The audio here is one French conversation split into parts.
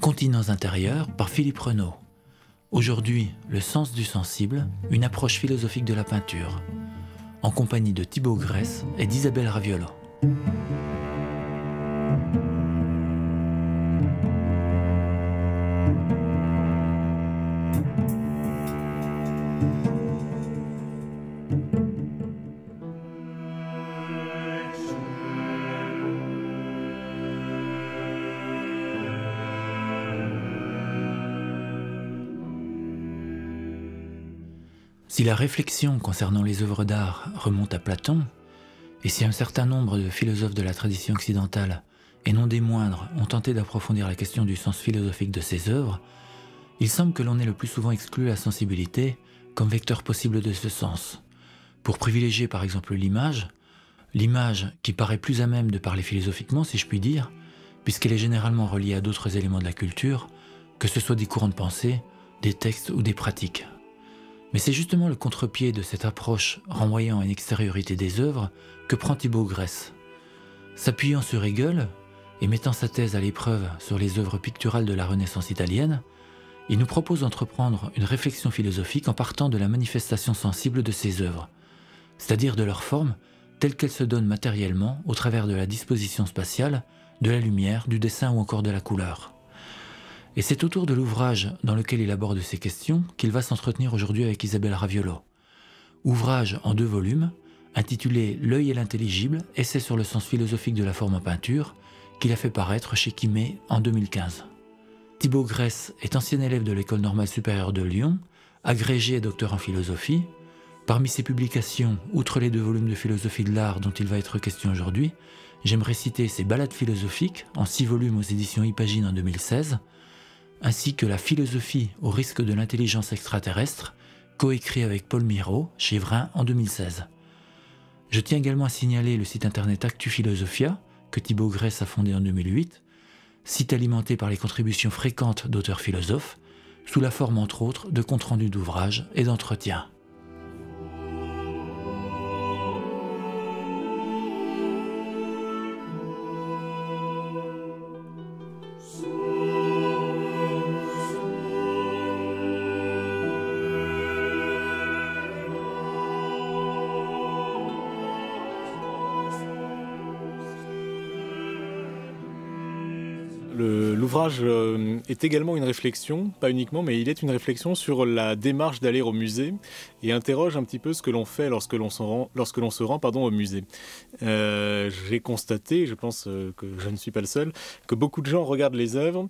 Continents intérieurs par Philippe Renaud. Aujourd'hui, le sens du sensible, une approche philosophique de la peinture. En compagnie de Thibaut Grèce et d'Isabelle Raviolo. Si la réflexion concernant les œuvres d'art remonte à Platon, et si un certain nombre de philosophes de la tradition occidentale, et non des moindres, ont tenté d'approfondir la question du sens philosophique de ces œuvres, il semble que l'on ait le plus souvent exclu la sensibilité comme vecteur possible de ce sens, pour privilégier par exemple l'image, l'image qui paraît plus à même de parler philosophiquement si je puis dire, puisqu'elle est généralement reliée à d'autres éléments de la culture, que ce soit des courants de pensée, des textes ou des pratiques. Mais c'est justement le contre-pied de cette approche renvoyant à une extériorité des œuvres que prend Thibaut Grèce. S'appuyant sur Hegel et mettant sa thèse à l'épreuve sur les œuvres picturales de la Renaissance italienne, il nous propose d'entreprendre une réflexion philosophique en partant de la manifestation sensible de ces œuvres, c'est-à-dire de leur forme telle qu'elle se donne matériellement au travers de la disposition spatiale, de la lumière, du dessin ou encore de la couleur. Et c'est autour de l'ouvrage dans lequel il aborde ces questions qu'il va s'entretenir aujourd'hui avec Isabelle Raviolo. Ouvrage en deux volumes, intitulé L'œil et l'intelligible, essai sur le sens philosophique de la forme en peinture, qu'il a fait paraître chez Kimé en 2015. Thibaut Gress est ancien élève de l'École normale supérieure de Lyon, agrégé et docteur en philosophie. Parmi ses publications, outre les deux volumes de philosophie de l'art dont il va être question aujourd'hui, j'aimerais citer ses Balades philosophiques, en six volumes aux éditions Ipagine en 2016, ainsi que La philosophie au risque de l'intelligence extraterrestre, coécrit avec Paul Miro chez Vrin en 2016. Je tiens également à signaler le site internet Actu Philosophia, que Thibaut Gress a fondé en 2008, site alimenté par les contributions fréquentes d'auteurs philosophes, sous la forme entre autres de comptes rendus d'ouvrages et d'entretiens. Euh, est également une réflexion, pas uniquement, mais il est une réflexion sur la démarche d'aller au musée et interroge un petit peu ce que l'on fait lorsque l'on se rend, lorsque l'on se rend pardon, au musée. Euh, j'ai constaté, je pense euh, que je ne suis pas le seul, que beaucoup de gens regardent les œuvres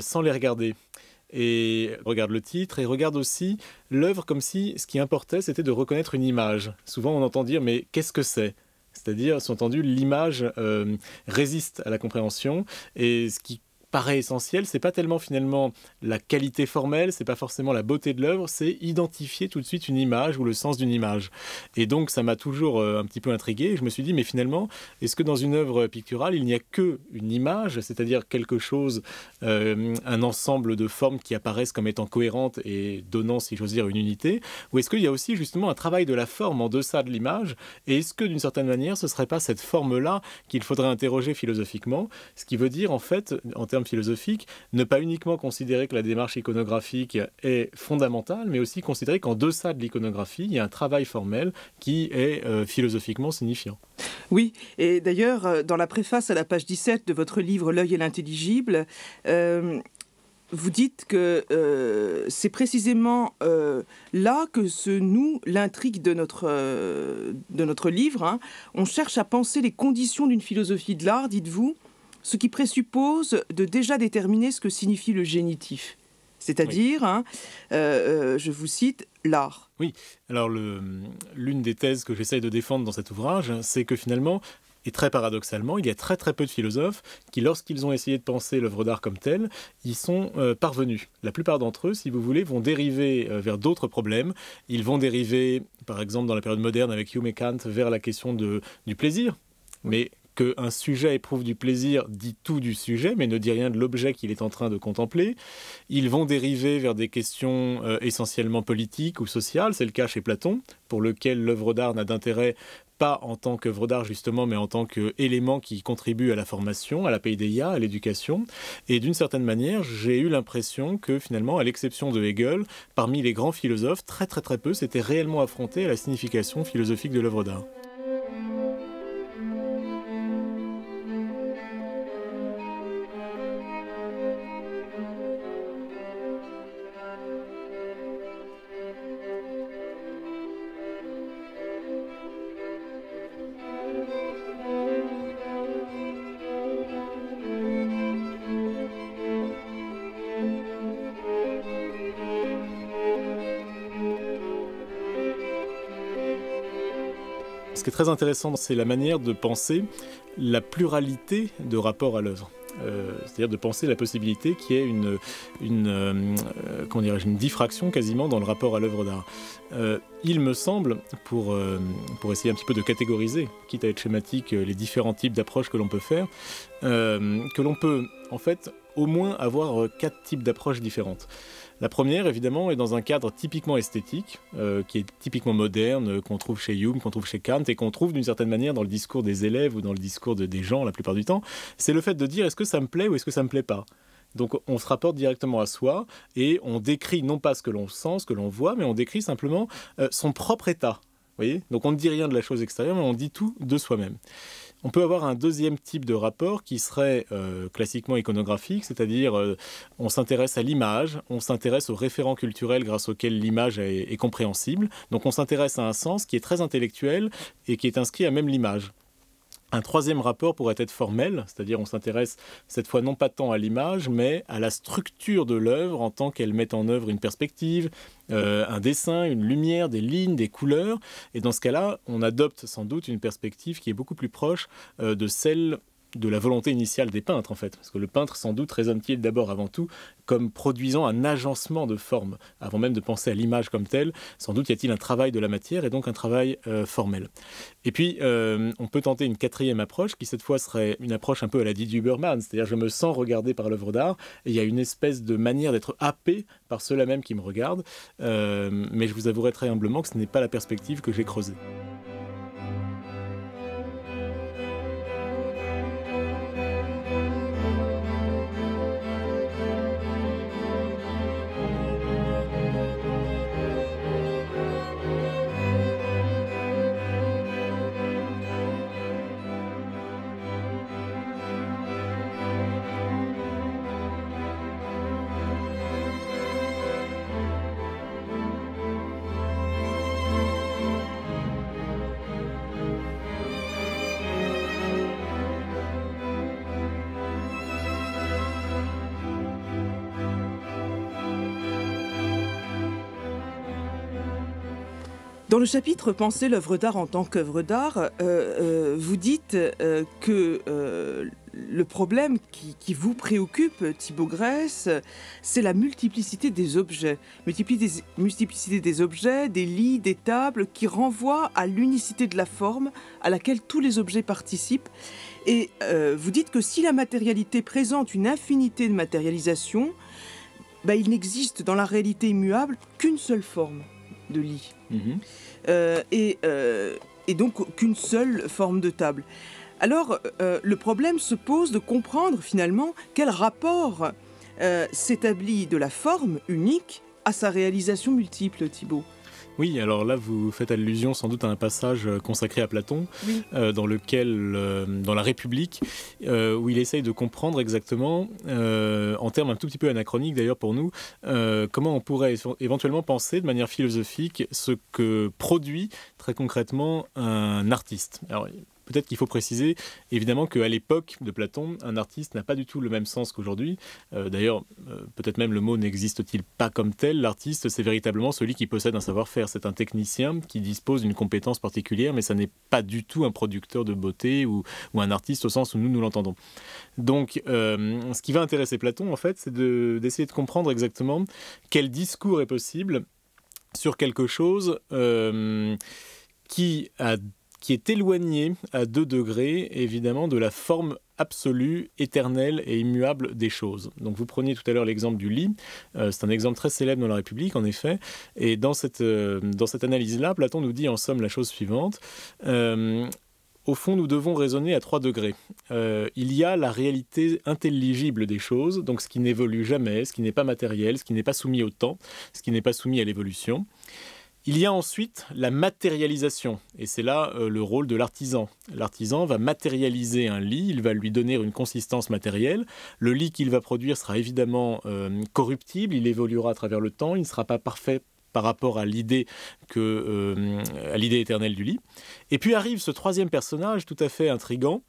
sans les regarder et regarde le titre et regarde aussi l'œuvre comme si ce qui importait c'était de reconnaître une image. Souvent on entend dire mais qu'est-ce que c'est c'est-à-dire, sont entendu l'image résiste à la compréhension et ce qui paraît essentiel, c'est pas tellement finalement la qualité formelle, c'est pas forcément la beauté de l'œuvre, c'est identifier tout de suite une image ou le sens d'une image. Et donc ça m'a toujours euh, un petit peu intrigué. Je me suis dit mais finalement, est-ce que dans une œuvre picturale il n'y a que une image, c'est-à-dire quelque chose, euh, un ensemble de formes qui apparaissent comme étant cohérentes et donnant, si j'ose dire, une unité, ou est-ce qu'il y a aussi justement un travail de la forme en deçà de l'image Et est-ce que d'une certaine manière, ce serait pas cette forme-là qu'il faudrait interroger philosophiquement, ce qui veut dire en fait en termes philosophique, ne pas uniquement considérer que la démarche iconographique est fondamentale, mais aussi considérer qu'en deçà de l'iconographie, il y a un travail formel qui est euh, philosophiquement signifiant. Oui, et d'ailleurs, euh, dans la préface à la page 17 de votre livre L'œil et l'intelligible, euh, vous dites que c'est précisément là que se noue l'intrigue de notre, de notre livre. Hein. On cherche à penser les conditions d'une philosophie de l'art, dites-vous, ce qui présuppose de déjà déterminer ce que signifie le génitif. C'est-à-dire, hein, euh, euh, je vous cite, l'art. Oui, alors l'une des thèses que j'essaye de défendre dans cet ouvrage, c'est que finalement, et très paradoxalement, il y a très très peu de philosophes qui, lorsqu'ils ont essayé de penser l'œuvre d'art comme telle, y sont euh, parvenus. La plupart d'entre eux, si vous voulez, vont dériver vers d'autres problèmes. Ils vont dériver, par exemple, dans la période moderne avec Hume et Kant, vers la question de, du plaisir. Mais qu'un sujet éprouve du plaisir dit tout du sujet, mais ne dit rien de l'objet qu'il est en train de contempler. Ils vont dériver vers des questions euh, essentiellement politiques ou sociales, c'est le cas chez Platon, pour lequel l'œuvre d'art n'a d'intérêt pas en tant qu'œuvre d'art justement, mais en tant qu'élément qui contribue à la formation, à la paideia, à l'éducation. Et d'une certaine manière, j'ai eu l'impression que finalement, à l'exception de Hegel, parmi les grands philosophes, très très très peu s'étaient réellement affrontés à la signification philosophique de l'œuvre d'art. très intéressant, c'est la manière de penser la pluralité de rapports à l'œuvre. Euh, c'est-à-dire de penser la possibilité qui y ait une, une, euh, une, diffraction quasiment dans le rapport à l'œuvre d'art. Euh, il me semble, pour, pour essayer un petit peu de catégoriser, quitte à être schématique, les différents types d'approches que l'on peut faire, que l'on peut en fait au moins avoir quatre types d'approches différentes. La première, évidemment, est dans un cadre typiquement esthétique, euh, qui est typiquement moderne, euh, qu'on trouve chez Hume, qu'on trouve chez Kant, et qu'on trouve d'une certaine manière dans le discours des élèves ou dans le discours des gens la plupart du temps. C'est le fait de dire est-ce que ça me plaît ou est-ce que ça me plaît pas. Donc on se rapporte directement à soi et on décrit non pas ce que l'on sent, ce que l'on voit, mais on décrit simplement euh, son propre état. Voyez Donc on ne dit rien de la chose extérieure, mais on dit tout de soi-même. On peut avoir un deuxième type de rapport qui serait euh, classiquement iconographique, c'est-à-dire euh, on s'intéresse à l'image, on s'intéresse aux référents culturels grâce auxquels l'image est compréhensible, donc on s'intéresse à un sens qui est très intellectuel et qui est inscrit à même l'image. Un troisième rapport pourrait être formel, c'est-à-dire on s'intéresse cette fois non pas tant à l'image, mais à la structure de l'œuvre en tant qu'elle met en œuvre une perspective, euh, un dessin, une lumière, des lignes, des couleurs. Et dans ce cas-là, on adopte sans doute une perspective qui est beaucoup plus proche euh, de celle de la volonté initiale des peintres en fait, parce que le peintre sans doute raisonne-t-il d'abord avant tout comme produisant un agencement de forme, avant même de penser à l'image comme telle, sans doute y a-t-il un travail de la matière et donc un travail euh, formel. Et puis euh, on peut tenter une quatrième approche qui cette fois serait une approche un peu à la Didier Burmann c'est-à-dire je me sens regardé par l'œuvre d'art et il y a une espèce de manière d'être happé par ceux-là même qui me regardent, euh, mais je vous avouerai très humblement que ce n'est pas la perspective que j'ai creusée. Dans le chapitre Penser l'œuvre d'art en tant qu'œuvre d'art, euh, euh, vous dites euh, que le problème qui, vous préoccupe, Thibaut Grèce, c'est la multiplicité des objets. Multiplicité des, objets, des lits, des tables, qui renvoie à l'unicité de la forme à laquelle tous les objets participent. Et vous dites que si la matérialité présente une infinité de matérialisations, bah, il n'existe dans la réalité immuable qu'une seule forme de lit. Euh, et, euh, et, donc qu'une seule forme de table. Alors euh, le problème se pose de comprendre finalement quel rapport s'établit de la forme unique à sa réalisation multiple, Thibault. Oui, alors là, vous faites allusion sans doute à un passage euh, consacré à Platon, euh, dans lequel, euh, dans la République, où il essaye de comprendre exactement, en termes un tout petit peu anachroniques d'ailleurs pour nous, comment on pourrait éventuellement penser de manière philosophique ce que produit très concrètement un artiste. Alors, Peut-être qu'il faut préciser, évidemment, qu'à l'époque de Platon, un artiste n'a pas du tout le même sens qu'aujourd'hui. Euh, d'ailleurs, euh, peut-être même le mot n'existe-t-il pas comme tel. L'artiste, c'est véritablement celui qui possède un savoir-faire. C'est un technicien qui dispose d'une compétence particulière, mais ça n'est pas du tout un producteur de beauté ou, un artiste au sens où nous, nous l'entendons. Donc, euh, ce qui va intéresser Platon, en fait, c'est d'essayer de, comprendre exactement quel discours est possible sur quelque chose qui a qui est éloigné à 2 degrés, évidemment, de la forme absolue, éternelle et immuable des choses. Donc vous preniez tout à l'heure l'exemple du lit, euh, c'est un exemple très célèbre dans la République en effet, et dans cette, euh, cette analyse-là, Platon nous dit en somme la chose suivante. Euh, au fond, nous devons raisonner à trois degrés. il y a la réalité intelligible des choses, donc ce qui n'évolue jamais, ce qui n'est pas matériel, ce qui n'est pas soumis au temps, ce qui n'est pas soumis à l'évolution. Il y a ensuite la matérialisation, et c'est là euh, le rôle de l'artisan. L'artisan va matérialiser un lit, il va lui donner une consistance matérielle. Le lit qu'il va produire sera évidemment euh, corruptible, il évoluera à travers le temps, il ne sera pas parfait par rapport à l'idée euh, à l'idée éternelle du lit. Et puis arrive ce troisième personnage tout à fait intrigant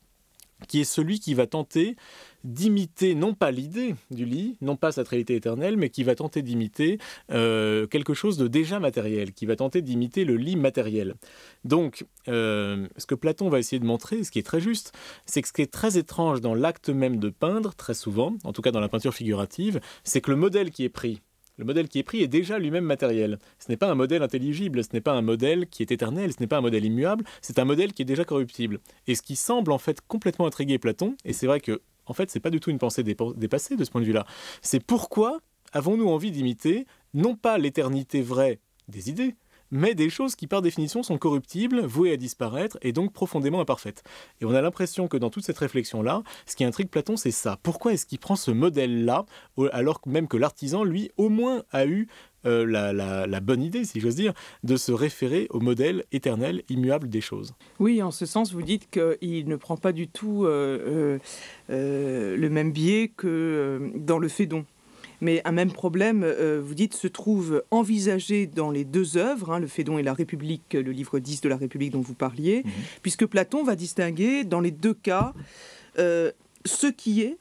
qui est celui qui va tenter d'imiter non pas l'idée du lit, non pas sa réalité éternelle, mais qui va tenter d'imiter euh, quelque chose de déjà matériel, qui va tenter d'imiter le lit matériel. Donc, euh, ce que Platon va essayer de montrer, ce qui est très juste, c'est que ce qui est très étrange dans l'acte même de peindre, très souvent, en tout cas dans la peinture figurative, c'est que le modèle qui est pris, le modèle qui est pris est déjà lui-même matériel. Ce n'est pas un modèle intelligible, ce n'est pas un modèle qui est éternel, ce n'est pas un modèle immuable, c'est un modèle qui est déjà corruptible. Et ce qui semble en fait complètement intriguer Platon, et c'est vrai que en fait c'est pas du tout une pensée dépassée de ce point de vue-là, c'est pourquoi avons-nous envie d'imiter non pas l'éternité vraie des idées, mais des choses qui par définition sont corruptibles, vouées à disparaître et donc profondément imparfaites. Et on a l'impression que dans toute cette réflexion-là, ce qui intrigue Platon, c'est ça. Pourquoi est-ce qu'il prend ce modèle-là, alors même que l'artisan, lui, au moins a eu euh, la, bonne idée, si j'ose dire, de se référer au modèle éternel, immuable des choses. Oui, en ce sens, vous dites qu'il ne prend pas du tout euh, euh, le même biais que dans le dont mais un même problème, euh, vous dites, se trouve envisagé dans les deux œuvres, hein, le Fédon et la République, le livre 10 de la République dont vous parliez, mhm. puisque Platon va distinguer dans les deux cas euh, ce qui est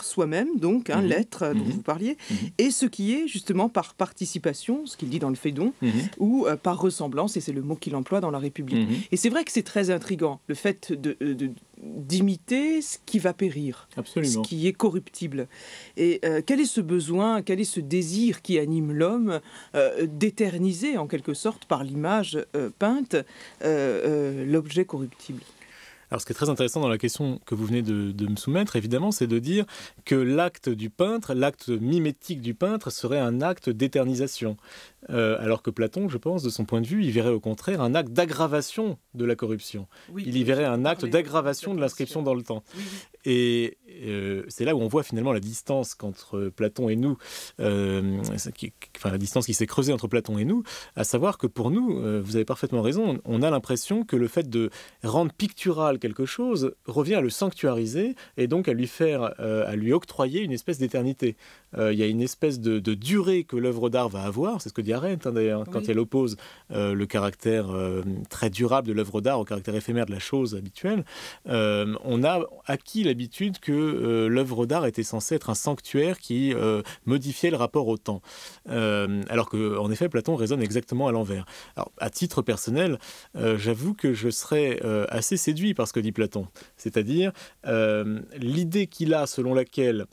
soi-même, donc, un hein, mhm. l'être euh, dont mhm. vous parliez, mhm. et ce qui est justement par participation, ce qu'il dit dans le Fédon, ou euh, par ressemblance, et c'est le mot qu'il emploie dans la République. Et c'est vrai que c'est très intrigant, le fait de, euh, d'imiter ce qui va périr, ce qui est corruptible. Et quel est ce besoin, quel est ce désir qui anime l'homme d'éterniser en quelque sorte par l'image peinte l'objet corruptible alors ce qui est très intéressant dans la question que vous venez de, de me soumettre, évidemment, c'est de dire que l'acte du peintre, l'acte mimétique du peintre serait un acte d'éternisation. Euh, alors que Platon, je pense, de son point de vue, il verrait au contraire un acte d'aggravation de la corruption. il y verrait un acte d'aggravation de l'inscription dans le temps. Et euh, c'est là où on voit finalement la distance entre Platon et nous, euh, la distance qui s'est creusée entre Platon et nous, à savoir que pour nous, vous avez parfaitement raison, on a l'impression que le fait de rendre pictural quelque chose revient à le sanctuariser et donc à lui faire, à lui octroyer une espèce d'éternité. Il y a une espèce de, de durée que l'œuvre d'art va avoir, c'est ce que dit Hein, d'ailleurs, quand elle oppose euh, le caractère euh, très durable de l'œuvre d'art au caractère éphémère de la chose habituelle, euh, on a acquis l'habitude que l'œuvre d'art était censée être un sanctuaire qui modifiait le rapport au temps. alors que, en effet, Platon résonne exactement à l'envers. Alors, à titre personnel, j'avoue que je serais assez séduit par ce que dit Platon, c'est-à-dire l'idée qu'il a selon laquelle,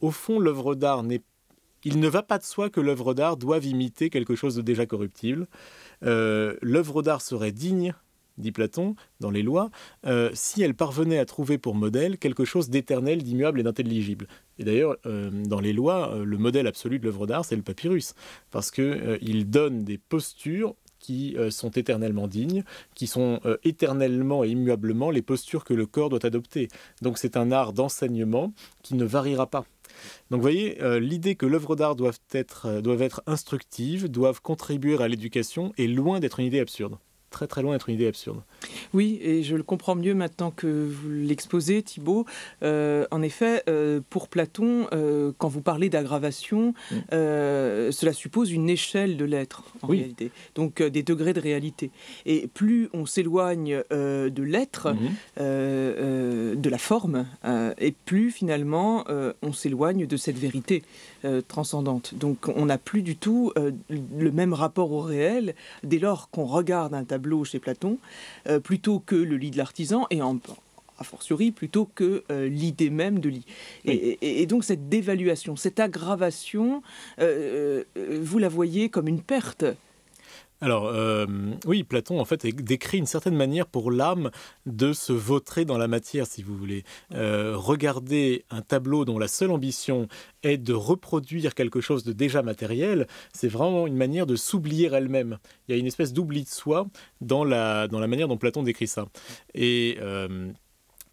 au fond, l'œuvre d'art n'est il ne va pas de soi que l'œuvre d'art doive imiter quelque chose de déjà corruptible. Euh, l'œuvre d'art serait digne, dit Platon, dans les lois, euh, si elle parvenait à trouver pour modèle quelque chose d'éternel, d'immuable et d'intelligible. Et d'ailleurs, euh, dans les lois, le modèle absolu de l'œuvre d'art, c'est le papyrus, parce qu'il donne des postures qui sont éternellement dignes, qui sont éternellement et immuablement les postures que le corps doit adopter. Donc c'est un art d'enseignement qui ne variera pas. Donc vous voyez, euh, l'idée que l'œuvre d'art doit euh, être, instructive, doivent être contribuer à l'éducation est loin d'être une idée absurde très loin d'être une idée absurde. Oui, et je le comprends mieux maintenant que vous l'exposez, Thibault. Euh, en effet, euh, pour Platon, euh, quand vous parlez d'aggravation, mm. cela suppose une échelle de l'être, en réalité, donc des degrés de réalité. Et plus on s'éloigne de l'être, mm-hmm. de la forme, et plus finalement on s'éloigne de cette vérité transcendante. Donc on n'a plus du tout le même rapport au réel dès lors qu'on regarde un tableau chez Platon, euh, plutôt que le lit de l'artisan, et en, a fortiori plutôt que euh, l'idée même de lit. Et, donc cette dévaluation, cette aggravation, euh, vous la voyez comme une perte alors euh, oui, Platon en fait décrit une certaine manière pour l'âme de se vautrer dans la matière, si vous voulez. Euh, regarder un tableau dont la seule ambition est de reproduire quelque chose de déjà matériel, c'est vraiment une manière de s'oublier elle-même. Il y a une espèce d'oubli de soi dans la, dans la manière dont Platon décrit ça. Et euh,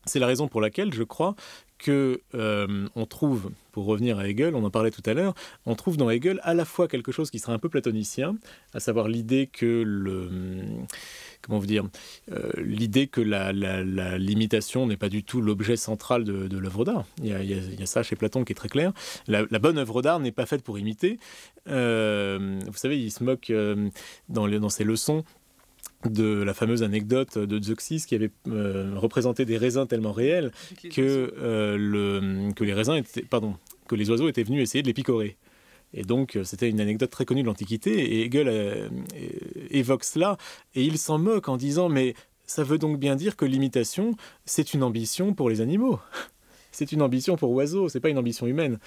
c'est la raison pour laquelle je crois que euh, on trouve, pour revenir à Hegel, on en parlait tout à l'heure, on trouve dans Hegel à la fois quelque chose qui serait un peu platonicien, à savoir l'idée que le comment vous dire euh, l'idée que la, limitation n'est pas du tout l'objet central de, l'œuvre d'art. Il, il, y a ça chez Platon qui est très clair. La, bonne œuvre d'art n'est pas faite pour imiter. Euh, vous savez, il se moque dans, les, dans ses leçons de la fameuse anecdote de Zeuxis qui avait euh, représenté des raisins tellement réels que, euh, que les oiseaux étaient venus essayer de les picorer. Et donc, euh, c'était une anecdote très connue de l'Antiquité, et Hegel évoque cela, et il s'en moque en disant, mais ça veut donc bien dire que l'imitation, c'est une ambition pour les animaux c'est une ambition pour oiseau, c'est pas une ambition humaine.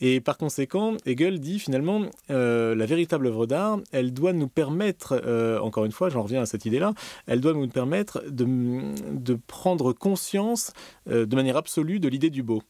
Et par conséquent, Hegel dit finalement, euh, la véritable œuvre d'art, elle doit nous permettre, euh, encore une fois, j'en reviens à cette idée-là, elle doit nous permettre de, prendre conscience euh, de manière absolue de l'idée du beau.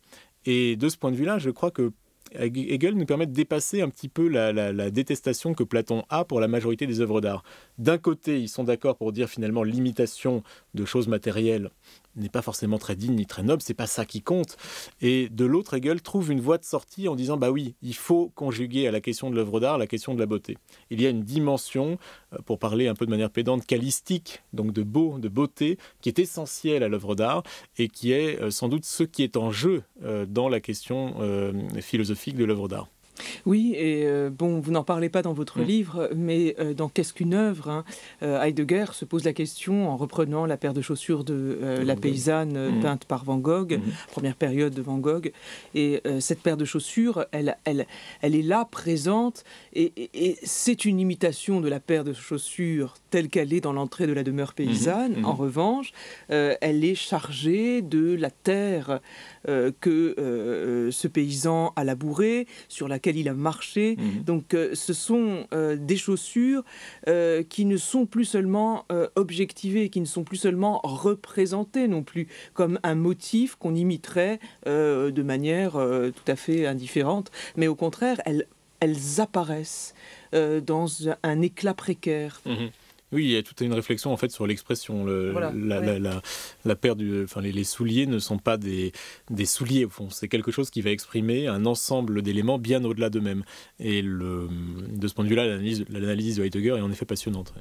Et de ce point de vue-là, je crois que Hegel nous permet de dépasser un petit peu la, détestation que Platon a pour la majorité des œuvres d'art. D'un côté, ils sont d'accord pour dire finalement l'imitation de choses matérielles n'est pas forcément très digne ni très noble, c'est pas ça qui compte. Et de l'autre, Hegel trouve une voie de sortie en disant bah oui, il faut conjuguer à la question de l'œuvre d'art la question de la beauté. Il y a une dimension, euh, pour parler un peu de manière pédante, calistique, donc de beau, de beauté, qui est essentielle à l'œuvre d'art et qui est euh, sans doute ce qui est en jeu euh, dans la question philosophique de l'œuvre d'art. Oui, et euh, bon, vous n'en parlez pas dans votre mm. livre, mais euh, dans Qu'est-ce qu'une œuvre hein, euh, Heidegger se pose la question en reprenant la paire de chaussures de la paysanne mm. peinte par Van Gogh, mm. première période de Van Gogh. Et cette paire de chaussures, elle, elle, elle est là, présente, et, et c'est une imitation de la paire de chaussures telle qu'elle est dans l'entrée de la demeure paysanne. Mm-hmm. En mm-hmm. revanche, elle est chargée de la terre que ce paysan a labourée, sur laquelle il a marché. Mhm. Donc euh, ce sont euh, des chaussures euh, qui ne sont plus seulement objectivées, qui ne sont plus seulement représentées non plus comme un motif qu'on imiterait de manière tout à fait indifférente, mais au contraire, elles, apparaissent dans un éclat précaire. Mhm. Oui, il y a toute une réflexion en fait sur l'expression. la, la, la, du, enfin les, souliers ne sont pas des, des souliers C'est quelque chose qui va exprimer un ensemble d'éléments bien au-delà d'eux-mêmes. Et le, de ce point de vue-là, l'analyse de Heidegger est en effet passionnante.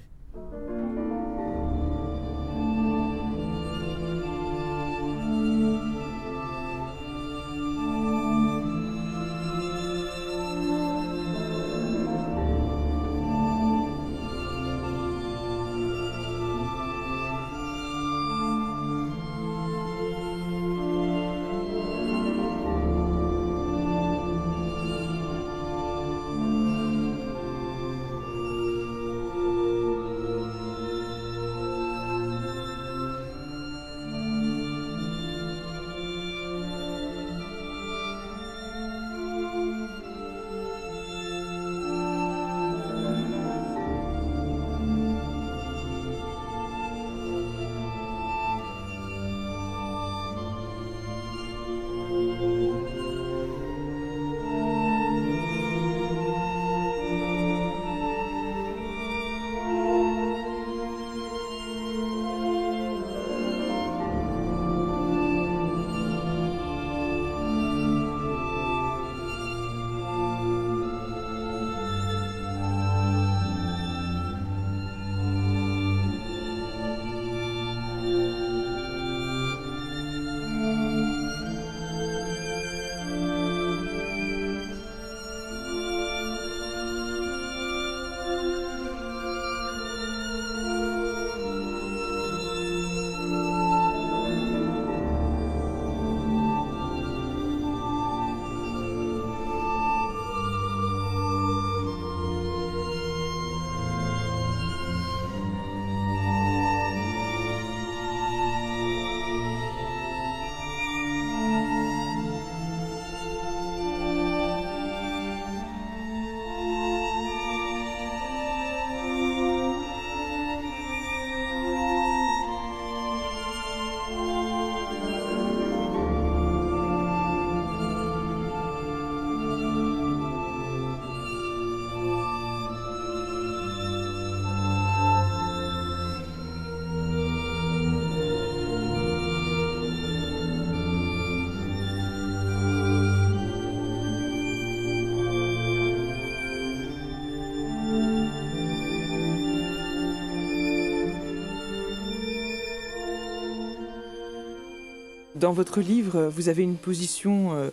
Dans votre livre, vous avez une position euh,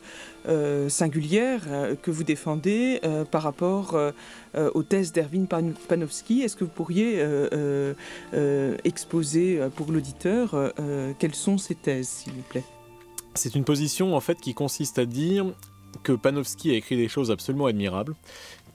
euh, singulière euh, que vous défendez par rapport aux thèses d'Erwin Panofsky. Est-ce que vous pourriez exposer pour l'auditeur quelles sont ces thèses, s'il vous plaît C'est une position en fait qui consiste à dire que Panofsky a écrit des choses absolument admirables,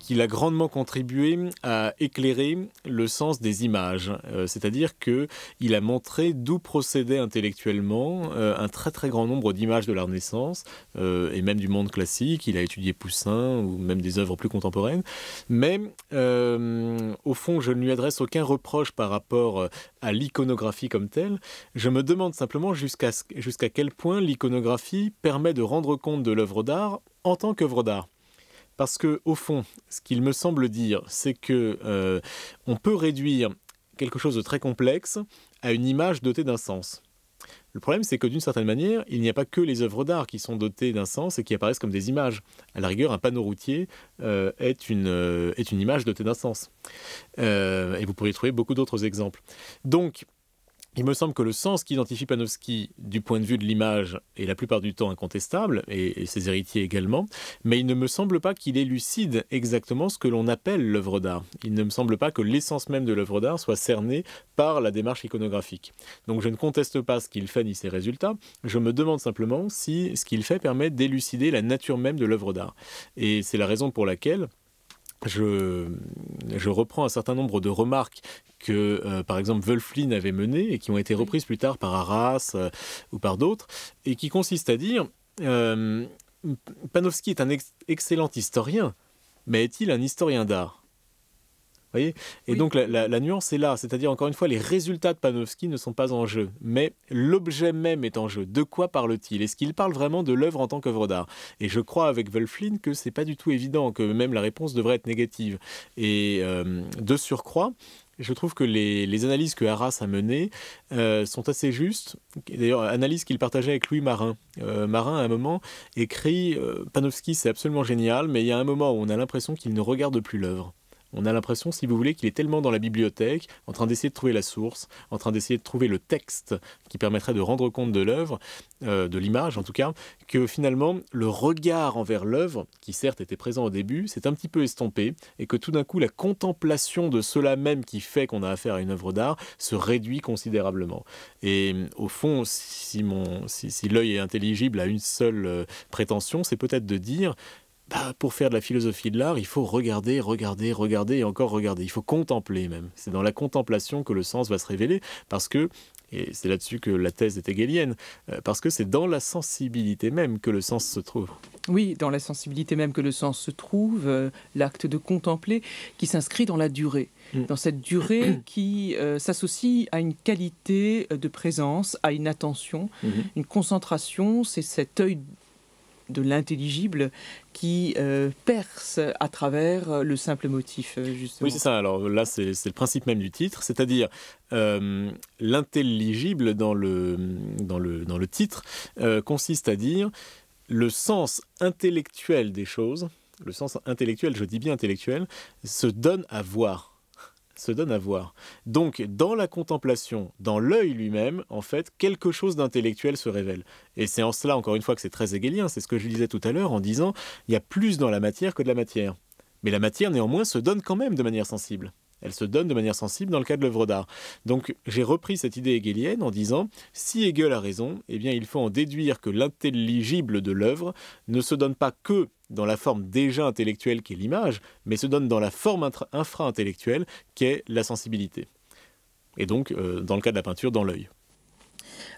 qu'il a grandement contribué à éclairer le sens des images, euh, c'est-à-dire que il a montré d'où procédait intellectuellement euh, un très très grand nombre d'images de la Renaissance euh, et même du monde classique. Il a étudié Poussin ou même des œuvres plus contemporaines, mais au fond, je ne lui adresse aucun reproche par rapport à l'iconographie comme telle. Je me demande simplement jusqu'à jusqu'à quel point l'iconographie permet de rendre compte de l'œuvre d'art en tant qu'œuvre d'art parce que au fond, ce qu'il me semble dire, c'est que euh, on peut réduire quelque chose de très complexe à une image dotée d'un sens. Le problème, c'est que d'une certaine manière, il n'y a pas que les œuvres d'art qui sont dotées d'un sens et qui apparaissent comme des images. À la rigueur, un panneau routier euh, est, une, euh, est une image dotée d'un sens. et vous pourriez trouver beaucoup d'autres exemples. Donc, il me semble que le sens qu'identifie Panofsky du point de vue de l'image est la plupart du temps incontestable, et, ses héritiers également, mais il ne me semble pas qu'il élucide exactement ce que l'on appelle l'œuvre d'art. Il ne me semble pas que l'essence même de l'œuvre d'art soit cernée par la démarche iconographique. Donc je ne conteste pas ce qu'il fait ni ses résultats, je me demande simplement si ce qu'il fait permet d'élucider la nature même de l'œuvre d'art. Et c'est la raison pour laquelle je, reprends un certain nombre de remarques que, euh, par exemple, Wölflin avait menées et qui ont été reprises plus tard par Arras euh, ou par d'autres, et qui consistent à dire euh, Panofsky est un excellent historien, mais est-il un historien d'art et donc la, nuance est là, c'est-à-dire encore une fois, les résultats de Panofsky ne sont pas en jeu, mais l'objet même est en jeu. De quoi parle-t-il Est-ce qu'il parle vraiment de l'œuvre en tant qu'œuvre d'art Et je crois avec Wolflin que c'est pas du tout évident, que même la réponse devrait être négative. Et euh, de surcroît, je trouve que les, analyses que Arras a menées euh, sont assez justes. D'ailleurs, analyse qu'il partageait avec Louis Marin. Euh, Marin, à un moment, écrit Panofsky, c'est absolument génial, mais il y a un moment où on a l'impression qu'il ne regarde plus l'œuvre. On a l'impression, si vous voulez, qu'il est tellement dans la bibliothèque, en train d'essayer de trouver la source, en train d'essayer de trouver le texte qui permettrait de rendre compte de l'œuvre, euh, de l'image en tout cas, que finalement le regard envers l'œuvre, qui certes était présent au début, s'est un petit peu estompé, et que tout d'un coup la contemplation de cela même qui fait qu'on a affaire à une œuvre d'art se réduit considérablement. Et au fond, si, si, si l'œil est intelligible à une seule euh, prétention, c'est peut-être de dire bah, pour faire de la philosophie de l'art, il faut regarder, regarder, regarder et encore regarder. Il faut contempler même. C'est dans la contemplation que le sens va se révéler parce que et c'est là-dessus que la thèse est hegelienne, euh, parce que c'est dans la sensibilité même que le sens se trouve. Oui, dans la sensibilité même que le sens se trouve, euh, l'acte de contempler qui s'inscrit dans la durée, mm. dans cette durée qui euh, s'associe à une qualité de présence, à une attention, mm-hmm. une concentration, c'est cet œil de l'intelligible qui euh, perce à travers euh, le simple motif. Euh, justement. Oui, c'est ça. Alors là, c'est le principe même du titre, c'est-à-dire l'intelligible dans le, dans, le, dans le titre consiste à dire le sens intellectuel des choses, le sens intellectuel, je dis bien intellectuel, se donne à voir se donne à voir. Donc, dans la contemplation, dans l'œil lui-même, en fait, quelque chose d'intellectuel se révèle. Et c'est en cela, encore une fois, que c'est très hegelien, c'est ce que je disais tout à l'heure en disant, il y a plus dans la matière que de la matière. Mais la matière, néanmoins, se donne quand même de manière sensible. Elle se donne de manière sensible dans le cas de l'œuvre d'art. Donc j'ai repris cette idée hegelienne en disant si Hegel a raison, eh bien il faut en déduire que l'intelligible de l'œuvre ne se donne pas que dans la forme déjà intellectuelle qu'est l'image, mais se donne dans la forme infra-intellectuelle qu'est la sensibilité. Et donc, euh, dans le cas de la peinture, dans l'œil.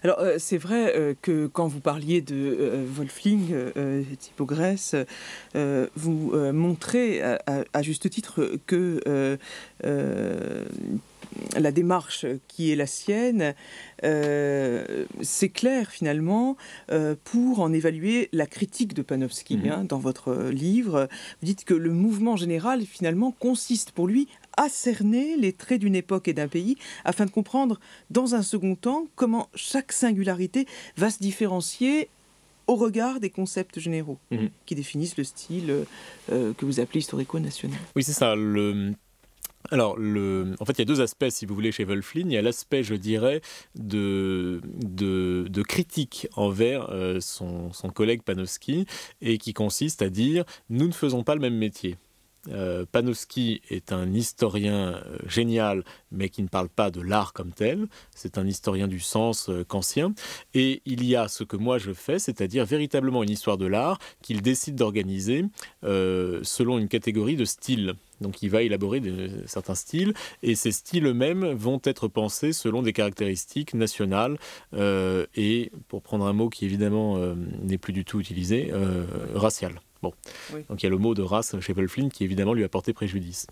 Alors euh, c'est vrai euh, que quand vous parliez de Wolfling, Thibaut vous montrez à, juste titre que la démarche qui est la sienne euh, c'est clair finalement euh, pour en évaluer la critique de Panofsky. Mhm. Hein, dans votre livre, vous dites que le mouvement général finalement consiste pour lui à cerner les traits d'une époque et d'un pays afin de comprendre dans un second temps comment chaque singularité va se différencier au regard des concepts généraux mhm. qui définissent le style euh, que vous appelez historico-national. Oui, c'est ça. Le alors, en fait, il y a deux aspects, si vous voulez, chez Wolflin. Il y a l'aspect, je dirais, de, critique envers euh, son, collègue Panofsky, et qui consiste à dire nous ne faisons pas le même métier. Euh, Panoski est un historien euh, génial, mais qui ne parle pas de l'art comme tel. C'est un historien du sens euh, qu'ancien. Et il y a ce que moi je fais, c'est-à-dire véritablement une histoire de l'art qu'il décide d'organiser selon une catégorie de styles. Donc il va élaborer certains styles, et ces styles eux-mêmes vont être pensés selon des caractéristiques nationales, et pour prendre un mot qui évidemment n'est plus du tout utilisé, racial. Donc il y a le mot de race chez Wolflin qui évidemment lui a porté préjudice.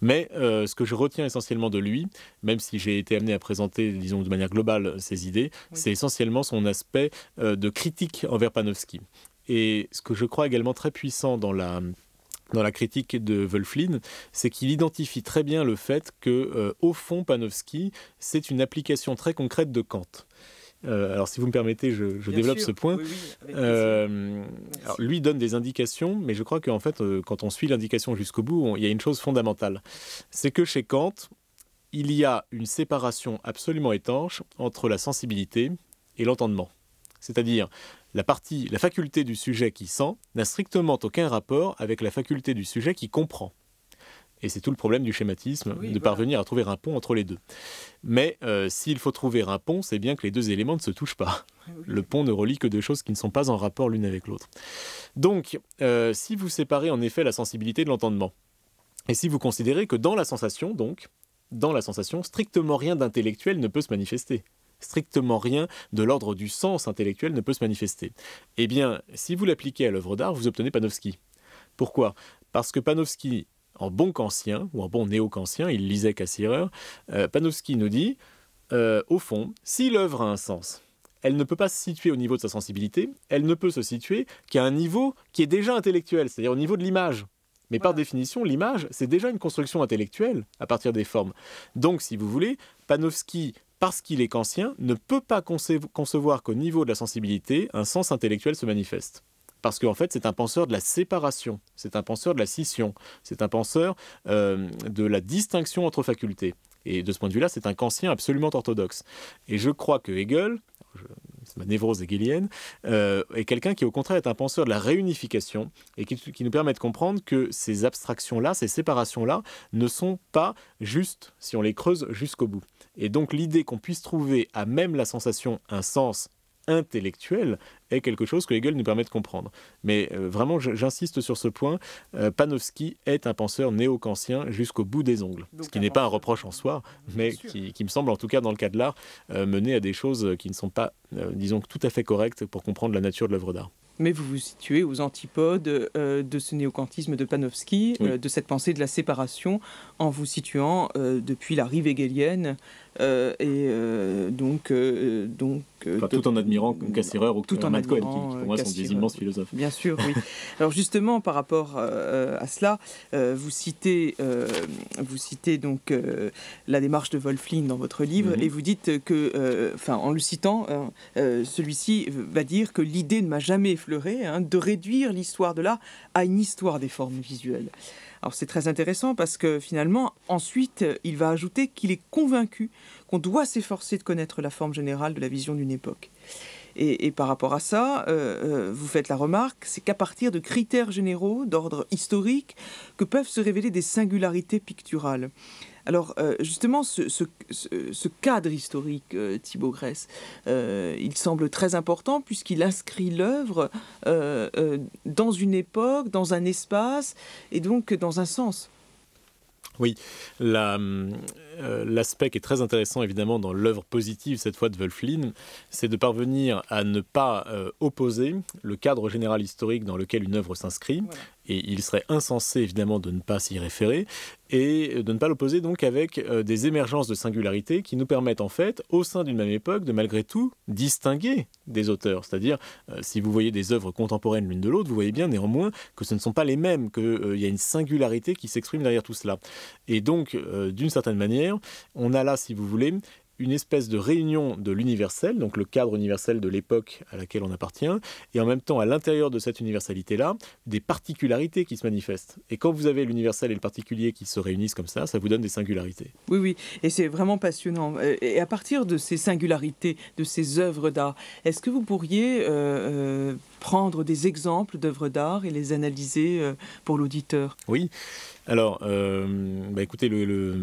Mais euh, ce que je retiens essentiellement de lui, même si j'ai été amené à présenter, disons, de manière globale ses idées, c'est essentiellement son aspect euh, de critique envers Panofsky. Et ce que je crois également très puissant dans la dans la critique de Wolflin, c'est qu'il identifie très bien le fait que, euh, au fond, Panofsky, c'est une application très concrète de Kant. Euh, alors, si vous me permettez, je, développe ce point. Euh, lui donne des indications, mais je crois qu'en fait, euh, quand on suit l'indication jusqu'au bout, il y a une chose fondamentale. C'est que chez Kant, il y a une séparation absolument étanche entre la sensibilité et l'entendement. C'est-à-dire, la partie, la faculté du sujet qui sent n'a strictement aucun rapport avec la faculté du sujet qui comprend. Et c'est tout le problème du schématisme, de parvenir à trouver un pont entre les deux. Mais euh, s'il faut trouver un pont, c'est bien que les deux éléments ne se touchent pas. Ah le pont ne relie que deux choses qui ne sont pas en rapport l'une avec l'autre. Donc, euh, si vous séparez en effet la sensibilité de l'entendement, et si vous considérez que dans la sensation, donc, dans la sensation, strictement rien d'intellectuel ne peut se manifester strictement rien de l'ordre du sens intellectuel ne peut se manifester. Eh bien, si vous l'appliquez à l'œuvre d'art, vous obtenez Panofsky. Pourquoi Parce que Panofsky en bon kantien ou en bon néo-kantien, il lisait Cassirer, euh, Panofsky nous dit euh, au fond, si l'œuvre a un sens, elle ne peut pas se situer au niveau de sa sensibilité, elle ne peut se situer qu'à un niveau qui est déjà intellectuel, c'est-à-dire au niveau de l'image. Mais par définition, l'image, c'est déjà une construction intellectuelle à partir des formes. Donc, si vous voulez, Panofsky, parce qu'il est kantien, ne peut pas concevoir qu'au niveau de la sensibilité, un sens intellectuel se manifeste parce qu'en fait, c'est un penseur de la séparation, c'est un penseur de la scission, c'est un penseur euh, de la distinction entre facultés. Et de ce point de vue-là, c'est un kantien absolument orthodoxe. Et je crois que Hegel, ma névrose hegelienne, euh, est quelqu'un qui, au contraire, est un penseur de la réunification et qui nous permet de comprendre que ces abstractions-là, ces séparations-là, ne sont pas justes si on les creuse jusqu'au bout. Et donc l'idée qu'on puisse trouver à même la sensation un sens intellectuelle est quelque chose que Hegel nous permet de comprendre. Mais euh, vraiment, j'insiste sur ce point, euh, Panofsky est un penseur néo-kantien jusqu'au bout des ongles, ce qui n'est pas un reproche en soi, mais qui, me semble, en tout cas dans le cas de l'art, euh, mener à des choses qui ne sont pas, disons, tout à fait correctes pour comprendre la nature de l'œuvre d'art. Mais vous vous situez aux antipodes de ce néocantisme de Panofsky, de cette pensée de la séparation, en vous situant depuis la rive hegelienne euh, et euh, donc, euh, donc tout en admirant Cassirer ou tout en Matt pour moi sont des immenses philosophes. Bien sûr, oui. Alors justement, par rapport à cela, vous citez, vous citez donc la démarche de Wolflyn dans votre livre, mhm. et vous dites que, enfin, en le citant, celui-ci va dire que l'idée ne m'a jamais effleuré hein, de réduire l'histoire de l'art à une histoire des formes visuelles. Alors c'est très intéressant parce que finalement, ensuite, euh, il va ajouter qu'il est convaincu qu'on doit s'efforcer de connaître la forme générale de la vision d'une époque. Et, par rapport à ça, euh, euh, vous faites la remarque, c'est qu'à partir de critères généraux d'ordre historique que peuvent se révéler des singularités picturales. Alors euh, justement, ce, cadre historique, euh, Thibaut Grèce, euh, il semble très important puisqu'il inscrit l'œuvre dans une époque, dans un espace et donc dans un sens. Oui, euh, l'aspect qui est très intéressant évidemment dans l'œuvre positive cette fois de Wolf c'est de parvenir à ne pas euh, opposer le cadre général historique dans lequel une œuvre s'inscrit. Et il serait insensé évidemment de ne pas s'y référer et de ne pas l'opposer donc avec euh, des émergences de singularité qui nous permettent en fait, au sein d'une même époque, de malgré tout distinguer des auteurs. C'est-à-dire, si vous voyez des œuvres contemporaines l'une de l'autre, vous voyez bien néanmoins que ce ne sont pas les mêmes, qu'il y a une singularité qui s'exprime derrière tout cela. Et donc, d'une certaine manière, on a là, si vous voulez, une espèce de réunion de l'universel, donc le cadre universel de l'époque à laquelle on appartient, et en même temps à l'intérieur de cette universalité-là, des particularités qui se manifestent. Et quand vous avez l'universel et le particulier qui se réunissent comme ça, ça vous donne des singularités. Oui, oui, et c'est vraiment passionnant. Euh, et à partir de ces singularités, de ces œuvres d'art, est-ce que vous pourriez euh, euh, prendre des exemples d'œuvres d'art et les analyser pour l'auditeur Oui. Alors, euh, bah, écoutez, le,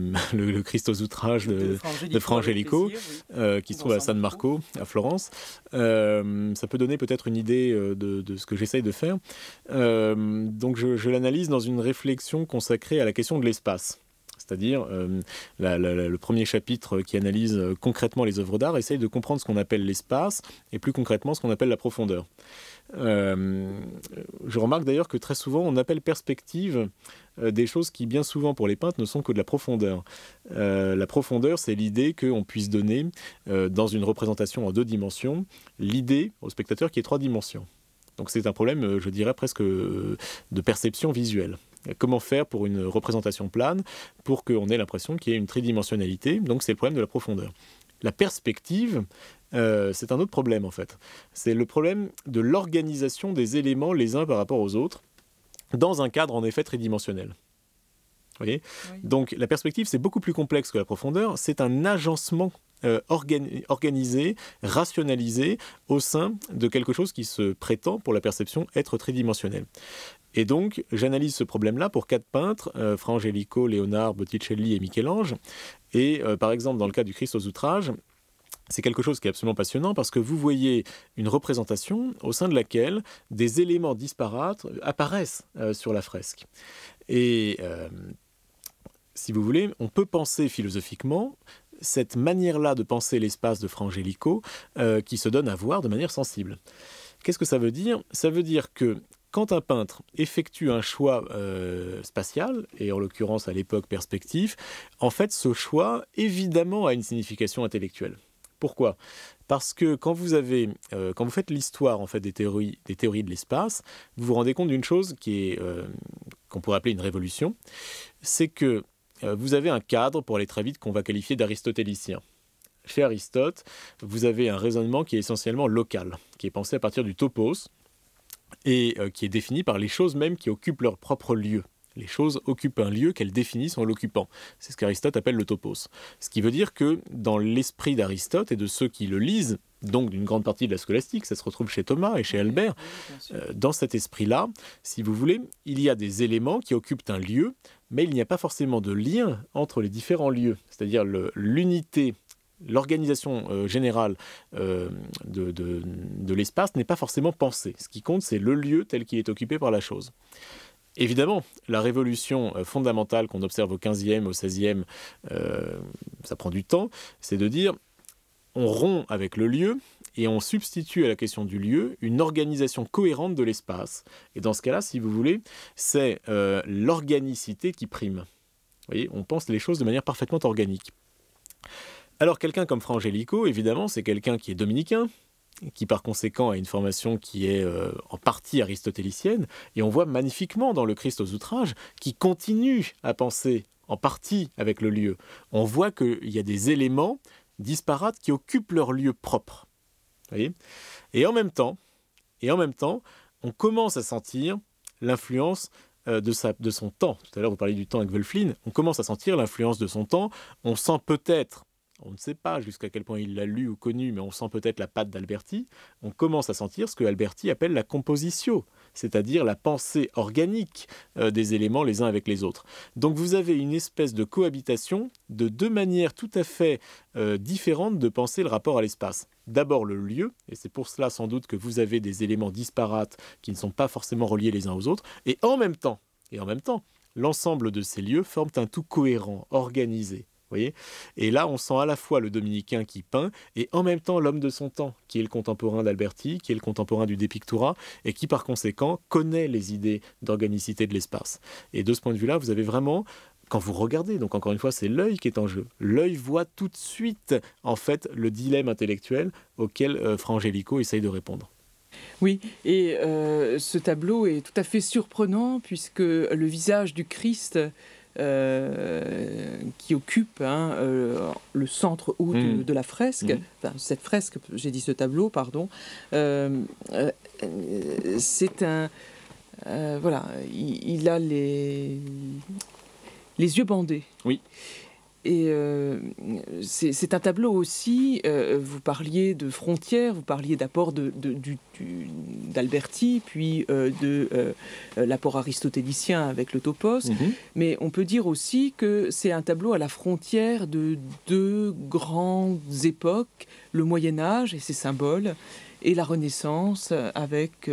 Christ aux outrages de, Frangélico, euh, qui se trouve à San Marco, à Florence, euh, ça peut donner peut-être une idée de, ce que j'essaye de faire. donc, je l'analyse dans une réflexion consacrée à la question de l'espace. C'est-à-dire, euh, le premier chapitre qui analyse euh, concrètement les œuvres d'art essaye de comprendre ce qu'on appelle l'espace et plus concrètement ce qu'on appelle la profondeur. Euh, je remarque d'ailleurs que très souvent on appelle perspective des choses qui bien souvent pour les peintres ne sont que de la profondeur. la profondeur c'est l'idée qu'on puisse donner dans une représentation en deux dimensions l'idée au spectateur qui est trois dimensions. Donc c'est un problème je dirais presque de perception visuelle. Comment faire pour une représentation plane pour qu'on ait l'impression qu'il y ait une tridimensionnalité Donc c'est le problème de la profondeur. La perspective, euh, c'est un autre problème en fait. C'est le problème de l'organisation des éléments les uns par rapport aux autres dans un cadre en effet tridimensionnel. Vous Donc la perspective, c'est beaucoup plus complexe que la profondeur. C'est un agencement euh, organisé, rationalisé au sein de quelque chose qui se prétend pour la perception être tridimensionnel. Et donc, j'analyse ce problème-là pour quatre peintres, euh, Frangelico, Léonard, Botticelli et Michel-Ange. Et euh, par exemple, dans le cas du Christ aux outrages, c'est quelque chose qui est absolument passionnant parce que vous voyez une représentation au sein de laquelle des éléments disparates apparaissent euh, sur la fresque. Et euh, si vous voulez, on peut penser philosophiquement cette manière-là de penser l'espace de Frangelico qui se donne à voir de manière sensible. Qu'est-ce que ça veut dire Ça veut dire que quand un peintre effectue un choix euh, spatial, et en l'occurrence à l'époque perspective, en fait ce choix évidemment a une signification intellectuelle. Pourquoi Parce que quand vous euh, quand vous faites l'histoire en fait des théories, des théories de l'espace, vous vous rendez compte d'une chose qui euh, qu'on pourrait appeler une révolution, c'est que vous avez un cadre pour aller très vite qu'on va qualifier d'aristotélicien chez Aristote, vous avez un raisonnement qui est essentiellement local, qui est pensé à partir du topos, et euh, qui est défini par les choses mêmes qui occupent leur propre lieu. Les choses occupent un lieu qu'elles définissent en l'occupant. C'est ce qu'Aristote appelle le topos. Ce qui veut dire que dans l'esprit d'Aristote et de ceux qui le lisent, donc d'une grande partie de la scolastique, ça se retrouve chez Thomas et chez Albert, euh, dans cet esprit-là, si vous voulez, il y a des éléments qui occupent un lieu, mais il n'y a pas forcément de lien entre les différents lieux. C'est-à-dire l'unité l'organisation euh, générale euh, de, l'espace n'est pas forcément pensée. Ce qui compte, c'est le lieu tel qu'il est occupé par la chose. Évidemment, la révolution euh, fondamentale qu'on observe au 15e, au 16e, ça prend du temps, c'est de dire on rompt avec le lieu et on substitue à la question du lieu une organisation cohérente de l'espace. Et dans ce cas-là, si vous voulez, c'est l'organicité qui prime. Vous voyez, on pense les choses de manière parfaitement organique. Alors quelqu'un comme Frangélico, évidemment, c'est quelqu'un qui est dominicain, qui par conséquent a une formation qui est euh, en partie aristotélicienne, et on voit magnifiquement dans le Christ aux outrages qui continue à penser en partie avec le lieu. On voit qu'il y a des éléments disparates qui occupent leur lieu propre. vous Voyez et en même temps, et en même temps, on commence à sentir l'influence euh, de, de son temps. Tout à l'heure, vous parliez du temps avec Wolflin. On commence à sentir l'influence de son temps. On sent peut-être on ne sait pas jusqu'à quel point il l'a lu ou connu, mais on sent peut-être la patte d'Alberti, on commence à sentir ce que Alberti appelle la compositio, c'est-à-dire la pensée organique euh, des éléments les uns avec les autres. Donc vous avez une espèce de cohabitation de deux manières tout à fait euh, différentes de penser le rapport à l'espace. D'abord le lieu, et c'est pour cela sans doute que vous avez des éléments disparates qui ne sont pas forcément reliés les uns aux autres, et en même temps, et en même temps, l'ensemble de ces lieux forment un tout cohérent, organisé. Et là, on sent à la fois le dominicain qui peint et en même temps l'homme de son temps, qui est le contemporain d'Alberti, qui est le contemporain du Depictura, et qui par conséquent connaît les idées d'organicité de l'espace. Et de ce point de vue-là, vous avez vraiment quand vous regardez, donc encore une fois, c'est l'œil qui est en jeu. L'œil voit tout de suite, en fait, le dilemme intellectuel auquel euh, Frangelico essaye de répondre. Oui, et euh, ce tableau est tout à fait surprenant puisque le visage du Christ euh, qui occupe hein, euh, le centre haut de, mm. la fresque, mm. cette fresque, j'ai dit ce tableau, pardon, euh, c'est un... voilà, il, a les, les yeux bandés. Oui. Et euh, c'est un tableau aussi, euh, vous parliez de frontières, vous parliez d'apport d'Alberti, puis euh, de l'apport aristotélicien avec le topos, mhm. mais on peut dire aussi que c'est un tableau à la frontière de deux grandes époques, le Moyen Âge et ses symboles, et la Renaissance avec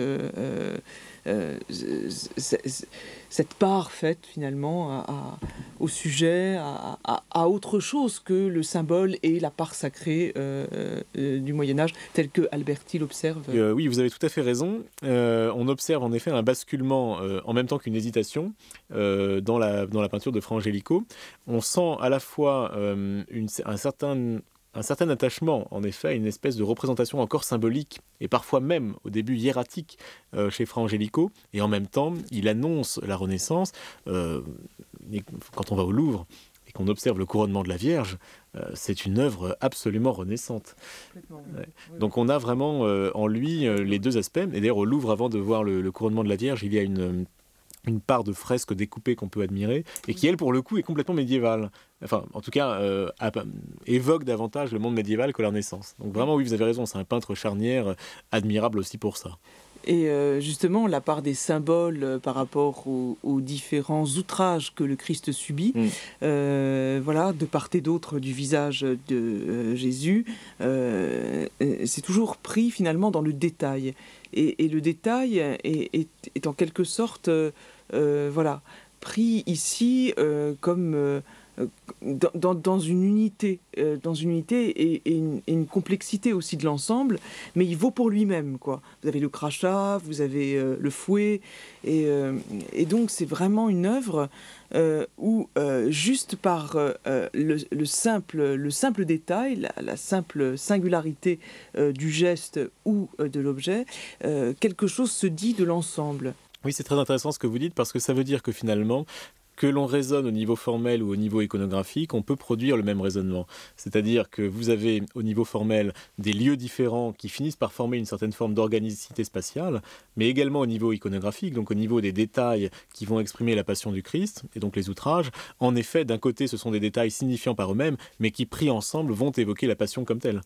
cette part faite finalement au sujet, à, autre chose que le symbole et la part sacrée euh, euh, du Moyen Âge, telle que Alberti l'observe. Euh, oui, vous avez tout à fait raison. on observe en effet un basculement en même temps qu'une hésitation dans, la, dans la peinture de Frangelico. On sent à la fois une, un certain un certain attachement, en effet, à une espèce de représentation encore symbolique, et parfois même au début hiératique, euh, chez Fra Angelico, et en même temps, il annonce la Renaissance. Euh, quand on va au Louvre et qu'on observe le couronnement de la Vierge, euh, c'est une œuvre absolument renaissante. Donc on a vraiment en lui les deux aspects, et d'ailleurs au Louvre, avant de voir le couronnement de la Vierge, il y a une une part de fresque découpée qu'on peut admirer et qui elle pour le coup est complètement médiévale enfin en tout cas euh, évoque davantage le monde médiéval que la naissance donc vraiment oui vous avez raison c'est un peintre charnière admirable aussi pour ça et euh, justement, la part des symboles euh, par rapport aux, différents outrages que le Christ subit, mm. euh, voilà, de part et d'autre du visage de Jésus, c'est toujours pris finalement dans le détail. Et, le détail est, est, en quelque sorte, voilà, pris ici comme euh, dans, une unité, euh, dans une unité et, une, complexité aussi de l'ensemble, mais il vaut pour lui-même quoi. Vous avez le crachat, vous avez euh, le fouet, et, donc c'est vraiment une œuvre où juste par le, simple, le simple détail, la, la simple singularité du geste ou de l'objet, quelque chose se dit de l'ensemble. Oui, c'est très intéressant ce que vous dites parce que ça veut dire que finalement, que l'on raisonne au niveau formel ou au niveau iconographique, on peut produire le même raisonnement. C'est-à-dire que vous avez au niveau formel des lieux différents qui finissent par former une certaine forme d'organicité spatiale, mais également au niveau iconographique, donc au niveau des détails qui vont exprimer la passion du Christ, et donc les outrages. En effet, d'un côté, ce sont des détails signifiants par eux-mêmes, mais qui pris ensemble vont évoquer la passion comme telle.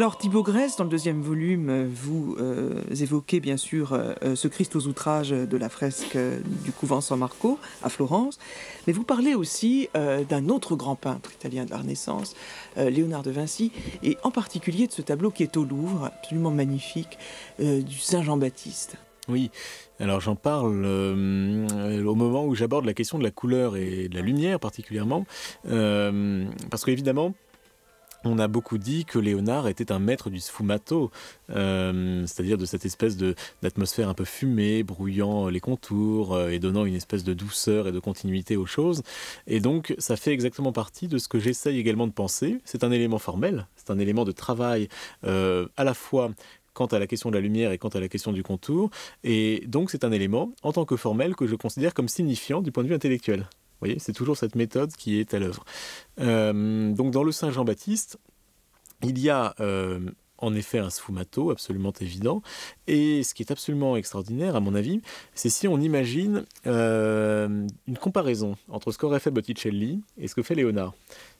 Alors Thibaut Grèce, dans le deuxième volume, euh, vous euh, évoquez bien sûr euh, ce Christ aux outrages de la fresque du couvent San Marco à Florence, mais vous parlez aussi d'un autre grand peintre italien de la Renaissance, Léonard de Vinci, et en particulier de ce tableau qui est au Louvre, absolument magnifique, du Saint Jean-Baptiste. Oui, alors j'en parle au moment où j'aborde la question de la couleur et de la lumière particulièrement, parce qu'évidemment, on a beaucoup dit que Léonard était un maître du sfumato, euh, c'est-à-dire de cette espèce d'atmosphère un peu fumée, brouillant euh, les contours euh, et donnant une espèce de douceur et de continuité aux choses. Et donc, ça fait exactement partie de ce que j'essaye également de penser. C'est un élément formel, c'est un élément de travail à la fois quant à la question de la lumière et quant à la question du contour. Et donc, c'est un élément, en tant que formel, que je considère comme signifiant du point de vue intellectuel voyez, c'est toujours cette méthode qui est à l'œuvre. Euh, donc dans le Saint Jean-Baptiste, il y a euh, en effet un sfumato absolument évident. Et ce qui est absolument extraordinaire, à mon avis, c'est si on imagine euh, une comparaison entre ce qu'aurait fait Botticelli et ce que fait Léonard.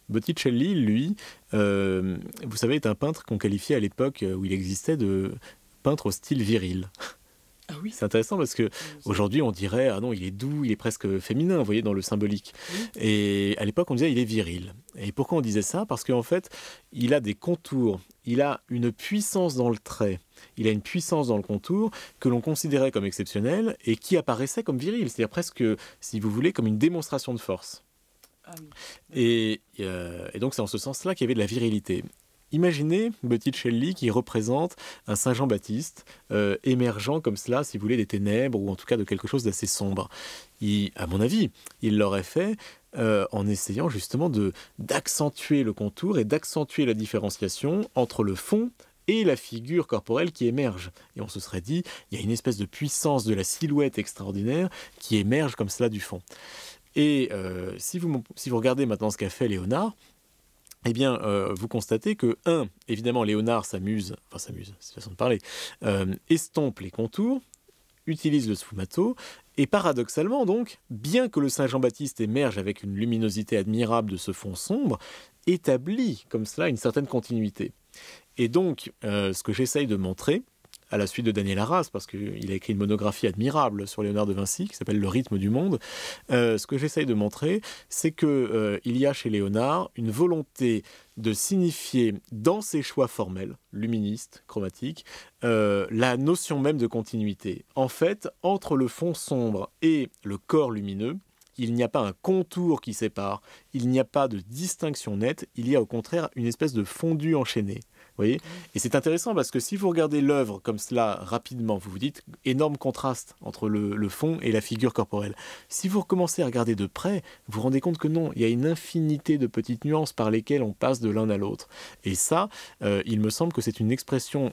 Botticelli, lui, vous savez, est un peintre qu'on qualifiait à l'époque où il existait de peintre au style viril. Ah c'est intéressant parce que aujourd'hui on dirait ah non il est doux, il est presque féminin, vous voyez dans le symbolique. Et à l'époque on disait il est viril. Et pourquoi on disait ça Parce qu'en fait il a des contours, il a une puissance dans le trait, il a une puissance dans le contour que l'on considérait comme exceptionnelle et qui apparaissait comme viril, c'est-à-dire presque si vous voulez comme une démonstration de force. Ah euh, et donc c'est en ce sens-là qu'il y avait de la virilité. Imaginez Botticelli qui représente un Saint Jean-Baptiste euh, émergeant comme cela, si vous voulez, des ténèbres ou en tout cas de quelque chose d'assez sombre. à mon avis, il l'aurait fait euh, en essayant justement de d'accentuer le contour et d'accentuer la différenciation entre le fond et la figure corporelle qui émerge. Et on se serait dit, il y a une espèce de puissance de la silhouette extraordinaire qui émerge comme cela du fond. Et euh, si vous regardez maintenant ce qu'a fait Léonard, eh bien, euh, vous constatez que, un, évidemment, Léonard s'amuse, enfin s'amuse, c'est façon de parler, euh, estompe les contours, utilise le sfumato, et paradoxalement, donc, bien que le Saint-Jean-Baptiste émerge avec une luminosité admirable de ce fond sombre, établit comme cela une certaine continuité. Et donc, euh, ce que j'essaye de montrer, à la suite de Daniel Arras, parce qu'il a écrit une monographie admirable sur Léonard de Vinci qui s'appelle Le rythme du monde. Euh, ce que j'essaye de montrer, c'est qu'il euh, y a chez Léonard une volonté de signifier dans ses choix formels, luministes, chromatiques, euh, la notion même de continuité. En fait, entre le fond sombre et le corps lumineux, il n'y a pas un contour qui sépare, il n'y a pas de distinction nette, il y a au contraire une espèce de fondu enchaîné. Et c'est intéressant parce que si vous regardez l'œuvre comme cela rapidement, vous vous dites énorme contraste entre le, fond et la figure corporelle. Si vous recommencez à regarder de près, vous vous rendez compte que non, il y a une infinité de petites nuances par lesquelles on passe de l'un à l'autre. Et ça, euh, il me semble que c'est une expression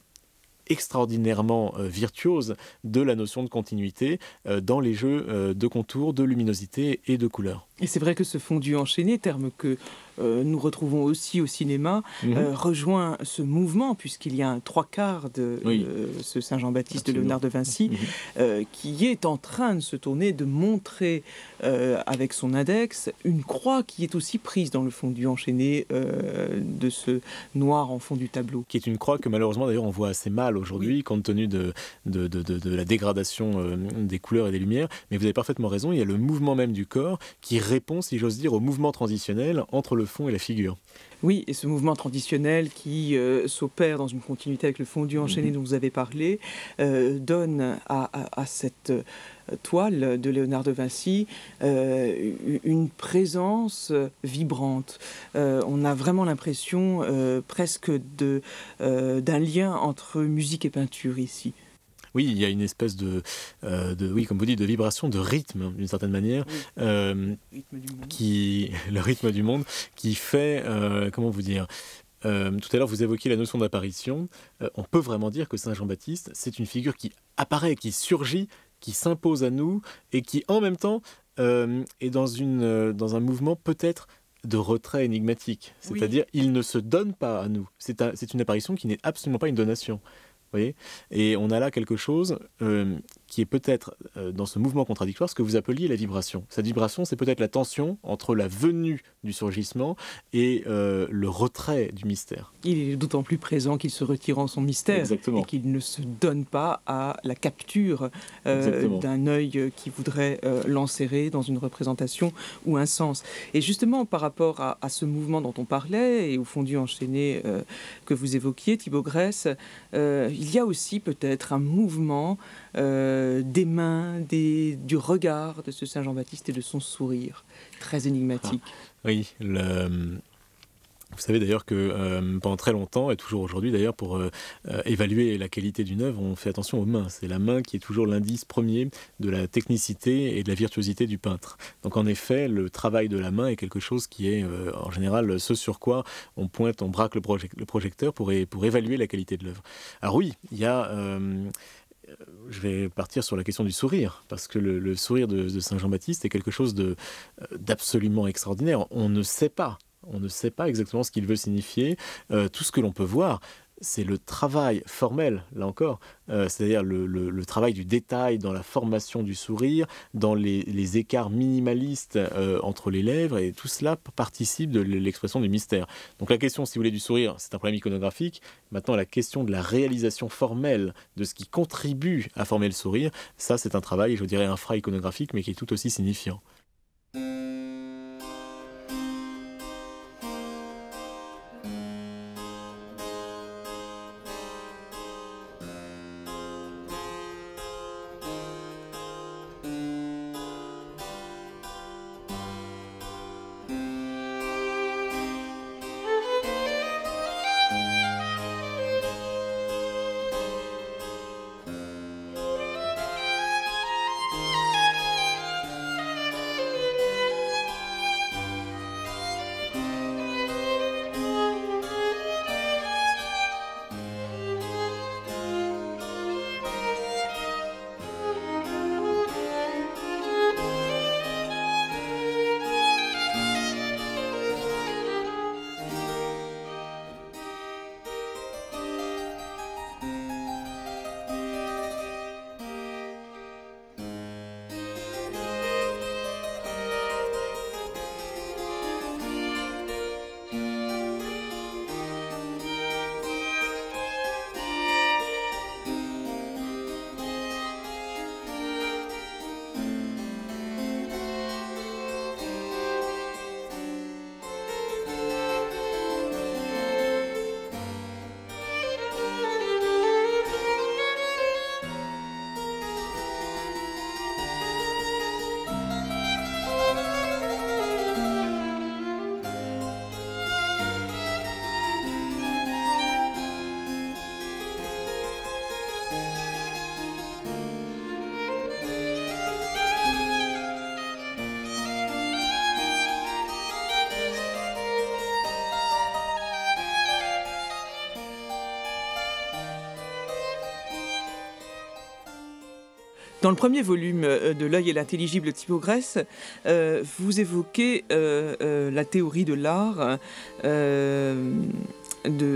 extraordinairement euh, virtuose de la notion de continuité euh, dans les jeux de contours, de luminosité et de couleur. Et c'est vrai que ce fondu enchaîné, terme que euh, nous retrouvons aussi au cinéma, mhm. euh, rejoint ce mouvement, puisqu'il y a un trois quarts de euh, ce Saint Jean-Baptiste de Léonard de Vinci, mhm. qui est en train de se tourner, de montrer avec son index une croix qui est aussi prise dans le fond du enchaîné de ce noir en fond du tableau. Qui est une croix que malheureusement d'ailleurs on voit assez mal aujourd'hui, compte tenu de, de, de, de la dégradation des couleurs et des lumières. Mais vous avez parfaitement raison, il y a le mouvement même du corps qui répond, si j'ose dire, au mouvement transitionnel entre le fond et la figure. Oui, et ce mouvement traditionnel qui euh, s'opère dans une continuité avec le fondu enchaîné mhm. dont vous avez parlé euh, donne à, cette euh, toile de Léonard de Vinci une présence vibrante. on a vraiment l'impression presque d'un lien entre musique et peinture ici oui, il y a une espèce de, euh, de oui, comme vous dites, de vibration, de rythme, hein, d'une certaine manière, euh, qui, le rythme du monde, qui fait, euh, comment vous dire, tout à l'heure, vous évoquiez la notion d'apparition. on peut vraiment dire que Saint Jean-Baptiste, c'est une figure qui apparaît, qui surgit, qui s'impose à nous et qui, en même temps, est dans, une, dans un mouvement peut-être de retrait énigmatique. C'est-à-dire, il ne se donne pas à nous. C'est une apparition qui n'est absolument pas une donation. Et on a là quelque chose euh, qui est peut-être euh, dans ce mouvement contradictoire ce que vous appeliez la vibration. Sa vibration, c'est peut-être la tension entre la venue du surgissement et euh, le retrait du mystère. Il est d'autant plus présent qu'il se retire en son mystère et qu'il ne se donne pas à la capture euh, d'un œil qui voudrait l'enserrer dans une représentation ou un sens. Et justement, par rapport à, ce mouvement dont on parlait et au fondu enchaîné que vous évoquiez, Thibaut Grèce, il y a aussi peut-être un mouvement euh, des mains, du regard de ce Saint Jean-Baptiste et de son sourire, très énigmatique. Ah, oui, le, vous savez d'ailleurs que euh, pendant très longtemps, et toujours aujourd'hui d'ailleurs, pour euh, évaluer la qualité d'une œuvre, on fait attention aux mains. C'est la main qui est toujours l'indice premier de la technicité et de la virtuosité du peintre. Donc en effet, le travail de la main est quelque chose qui est en général ce sur quoi on pointe, on braque le, projecteur pour, pour évaluer la qualité de l'œuvre. Alors oui, il y a je vais partir sur la question du sourire, parce que le, sourire de, Saint Jean-Baptiste est quelque chose euh, d'absolument extraordinaire. On ne sait pas on ne sait pas exactement ce qu'il veut signifier. Euh, tout ce que l'on peut voir, c'est le travail formel, là encore, euh, c'est-à-dire le, travail du détail dans la formation du sourire, dans les, écarts minimalistes euh, entre les lèvres, et tout cela participe de l'expression du mystère. Donc la question, si vous voulez, du sourire, c'est un problème iconographique. Maintenant, la question de la réalisation formelle de ce qui contribue à former le sourire, ça c'est un travail, je dirais, infra-iconographique, mais qui est tout aussi signifiant. Dans le premier volume euh, de L'œil et l'intelligible typogresse, euh, vous évoquez euh, la théorie de l'art de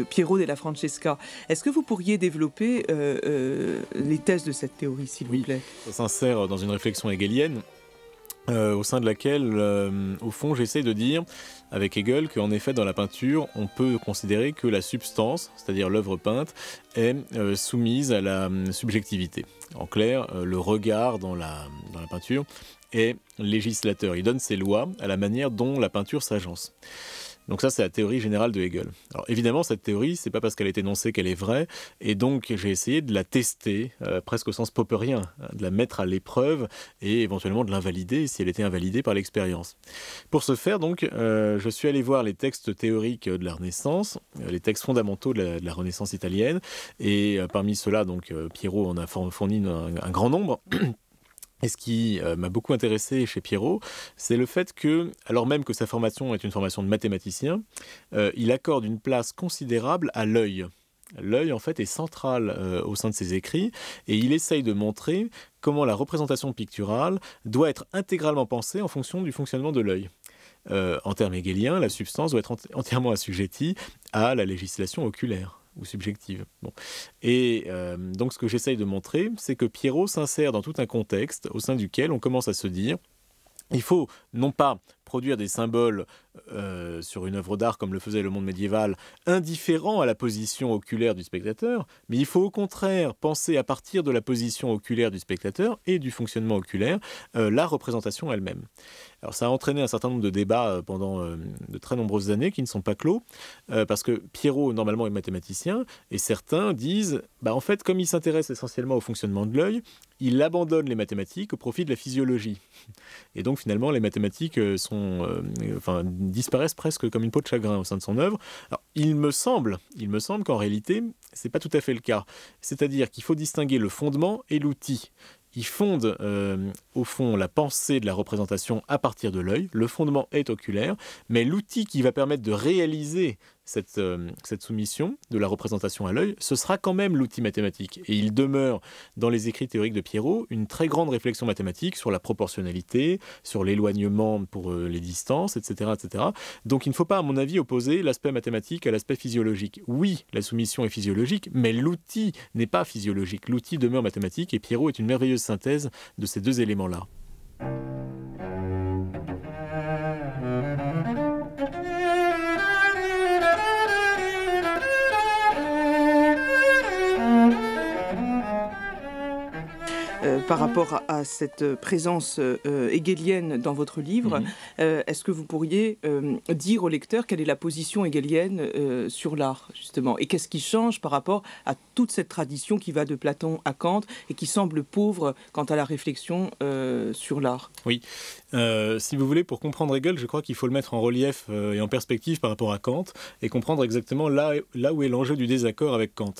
Piero della Francesca. Est-ce que vous pourriez développer les thèses de cette théorie, s'il vous plaît On s'insère dans une réflexion hegelienne euh, au sein de laquelle, euh, au fond, j'essaie de dire avec Hegel qu'en effet, dans la peinture, on peut considérer que la substance, c'est-à-dire l'œuvre peinte, est euh, soumise à la hum, subjectivité. En clair, le regard dans la, dans la peinture est législateur. Il donne ses lois à la manière dont la peinture s'agence. Donc ça, c'est la théorie générale de Hegel. Alors évidemment, cette théorie, c'est pas parce qu'elle est énoncée qu'elle est vraie, et donc j'ai essayé de la tester, euh, presque au sens popperien, hein, de la mettre à l'épreuve et éventuellement de l'invalider si elle était invalidée par l'expérience. Pour ce faire, donc, euh, je suis allé voir les textes théoriques de la Renaissance, euh, les textes fondamentaux de la, Renaissance italienne, et parmi ceux-là, donc Pierrot en a fourni un grand nombre. Et ce qui euh, m'a beaucoup intéressé chez Pierrot, c'est le fait que, alors même que sa formation est une formation de mathématicien, euh, il accorde une place considérable à l'œil. L'œil, en fait, est central euh, au sein de ses écrits, et il essaye de montrer comment la représentation picturale doit être intégralement pensée en fonction du fonctionnement de l'œil. en termes hegeliens, la substance doit être entièrement assujettie à la législation oculaire ou subjective. Et euh, donc ce que j'essaye de montrer, c'est que Pierrot s'insère dans tout un contexte au sein duquel on commence à se dire, il faut non pas produire des symboles euh, sur une œuvre d'art comme le faisait le monde médiéval, indifférent à la position oculaire du spectateur, mais il faut au contraire penser à partir de la position oculaire du spectateur et du fonctionnement oculaire euh, la représentation elle-même. Alors ça a entraîné un certain nombre de débats euh, pendant de très nombreuses années qui ne sont pas clos, parce que Pierrot normalement est mathématicien, et certains disent, bah, en fait comme il s'intéresse essentiellement au fonctionnement de l'œil, il abandonne les mathématiques au profit de la physiologie. Et donc finalement les mathématiques sont... enfin, disparaissent presque comme une peau de chagrin au sein de son œuvre. il me semble, il me semble qu'en réalité, c'est pas tout à fait le cas. C'est-à-dire qu'il faut distinguer le fondement et l'outil. Il fonde euh, au fond la pensée de la représentation à partir de l'œil. Le fondement est oculaire, mais l'outil qui va permettre de réaliser euh, cette, soumission de la représentation à l'œil, ce sera quand même l'outil mathématique. Et il demeure dans les écrits théoriques de Pierrot une très grande réflexion mathématique sur la proportionnalité, sur l'éloignement pour euh, les distances, etc., etc. Donc il ne faut pas, à mon avis, opposer l'aspect mathématique à l'aspect physiologique. Oui, la soumission est physiologique, mais l'outil n'est pas physiologique. L'outil demeure mathématique et Pierrot est une merveilleuse synthèse de ces deux éléments-là. Euh, par rapport à, cette présence euh, dans votre livre. Mhm. Euh, est-ce que vous pourriez euh, dire au lecteur quelle est la position hegelienne sur l'art, justement Et qu'est-ce qui change par rapport à toute cette tradition qui va de Platon à Kant et qui semble pauvre quant à la réflexion sur l'art Oui, euh, si vous voulez, pour comprendre Hegel, je crois qu'il faut le mettre en relief euh, et en perspective par rapport à Kant et comprendre exactement là, où est l'enjeu du désaccord avec Kant.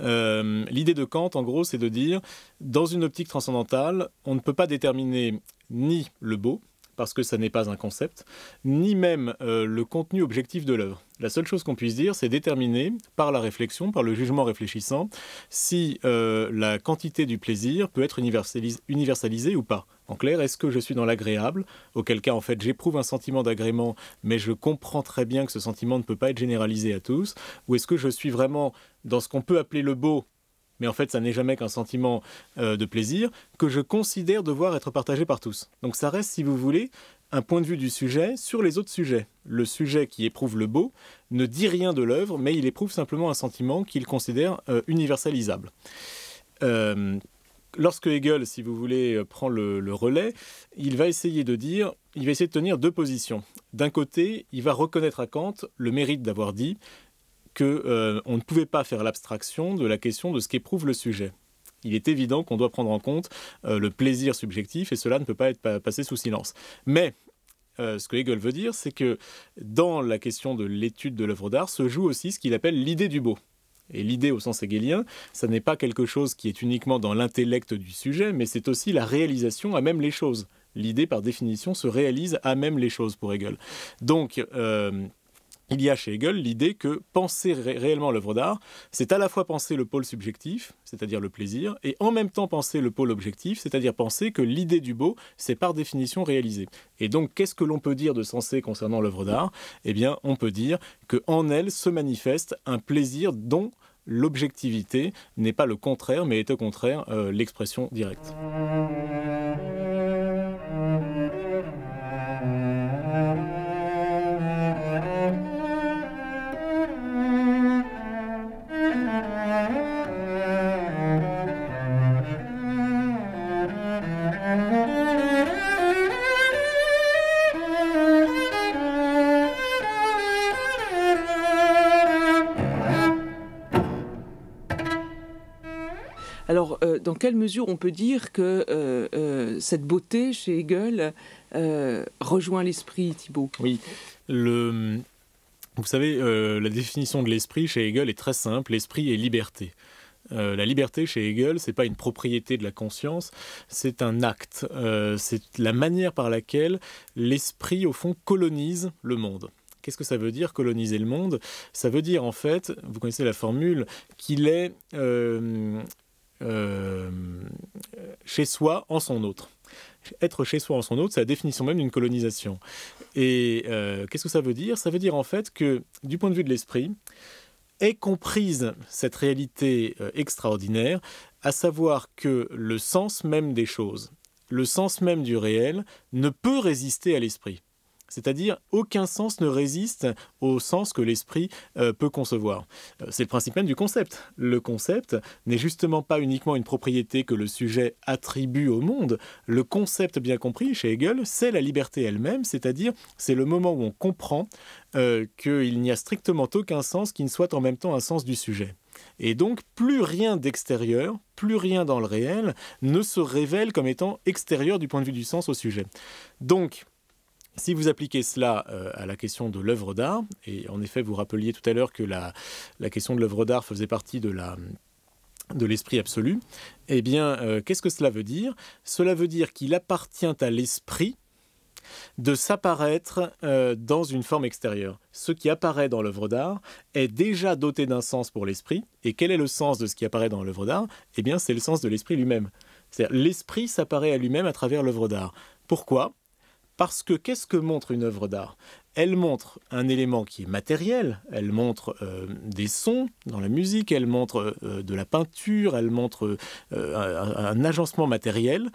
Euh, l'idée de Kant, en gros, c'est de dire, dans une optique transcendantale, on ne peut pas déterminer ni le beau, parce que ça n'est pas un concept, ni même euh, le contenu objectif de l'œuvre. La seule chose qu'on puisse dire, c'est déterminer par la réflexion, par le jugement réfléchissant, si euh, la quantité du plaisir peut être universalisée ou pas. En clair, est-ce que je suis dans l'agréable Auquel cas, en fait, j'éprouve un sentiment d'agrément, mais je comprends très bien que ce sentiment ne peut pas être généralisé à tous. Ou est-ce que je suis vraiment dans ce qu'on peut appeler le beau, mais en fait ça n'est jamais qu'un sentiment euh, de plaisir, que je considère devoir être partagé par tous. Donc ça reste, si vous voulez, un point de vue du sujet sur les autres sujets. Le sujet qui éprouve le beau ne dit rien de l'œuvre, mais il éprouve simplement un sentiment qu'il considère euh, universalisable. Euh, lorsque Hegel, si vous voulez, prend le, le, relais, il va essayer de dire, il va essayer de tenir deux positions. D'un côté, il va reconnaître à Kant le mérite d'avoir dit qu'on euh, ne pouvait pas faire l'abstraction de la question de ce qu'éprouve le sujet il est évident qu'on doit prendre en compte euh, le plaisir subjectif et cela ne peut pas être passé sous silence. Mais euh, ce que Hegel veut dire, c'est que dans la question de l'étude de l'œuvre d'art se joue aussi ce qu'il appelle l'idée du beau. Et l'idée au sens hegelien, ça n'est pas quelque chose qui est uniquement dans l'intellect du sujet, mais c'est aussi la réalisation à même les choses. L'idée, par définition, se réalise à même les choses pour Hegel. Donc, il y a chez Hegel l'idée que penser réellement l'œuvre d'art, c'est à la fois penser le pôle subjectif, c'est-à-dire le plaisir, et en même temps penser le pôle objectif, c'est-à-dire penser que l'idée du beau, c'est par définition réalisé. Et donc, qu'est-ce que l'on peut dire de sensé concernant l'œuvre d'art Eh bien, on peut dire qu'en elle se manifeste un plaisir dont l'objectivité n'est pas le contraire, mais est au contraire euh, l'expression directe. Alors, euh, dans quelle mesure on peut dire que euh, euh, cette beauté chez Hegel rejoint l'esprit, Thibault Oui, vous savez, la définition de l'esprit chez Hegel est très simple, l'esprit est liberté. la liberté chez Hegel, c'est pas une propriété de la conscience, c'est un acte. c'est la manière par laquelle l'esprit, au fond, colonise le monde. Qu'est-ce que ça veut dire coloniser le monde Ça veut dire en fait, vous connaissez la formule, qu'il est euh, chez soi en son autre. Être chez soi en son autre, c'est la définition même d'une colonisation. Et euh, qu'est-ce que ça veut dire Ça veut dire en fait que, du point de vue de l'esprit, est comprise cette réalité euh, extraordinaire, à savoir que le sens même des choses, le sens même du réel, ne peut résister à l'esprit. C'est-à-dire, aucun sens ne résiste au sens que l'esprit euh, peut concevoir. Euh, c'est le principe même du concept. Le concept n'est justement pas uniquement une propriété que le sujet attribue au monde. Le concept bien compris, chez Hegel, c'est la liberté elle-même, c'est-à-dire, c'est le moment où on comprend euh, qu'il n'y a strictement aucun sens qui ne soit en même temps un sens du sujet. Et donc, plus rien d'extérieur, plus rien dans le réel ne se révèle comme étant extérieur du point de vue du sens au sujet. Donc, si vous appliquez cela euh, à la question de l'œuvre d'art, et en effet vous rappeliez tout à l'heure que la, question de l'œuvre d'art faisait partie de l'esprit absolu, eh bien, euh, qu'est-ce que cela veut dire Cela veut dire qu'il appartient à l'esprit de s'apparaître euh, dans une forme extérieure. Ce qui apparaît dans l'œuvre d'art est déjà doté d'un sens pour l'esprit. Et quel est le sens de ce qui apparaît dans l'œuvre d'art Eh bien, c'est le sens de l'esprit lui-même. C'est-à-dire l'esprit s'apparaît à lui-même à travers l'œuvre d'art. Pourquoi parce que qu'est-ce que montre une œuvre d'art Elle montre un élément qui est matériel, elle montre euh, des sons dans la musique, elle montre euh, de la peinture, elle montre euh, un, agencement matériel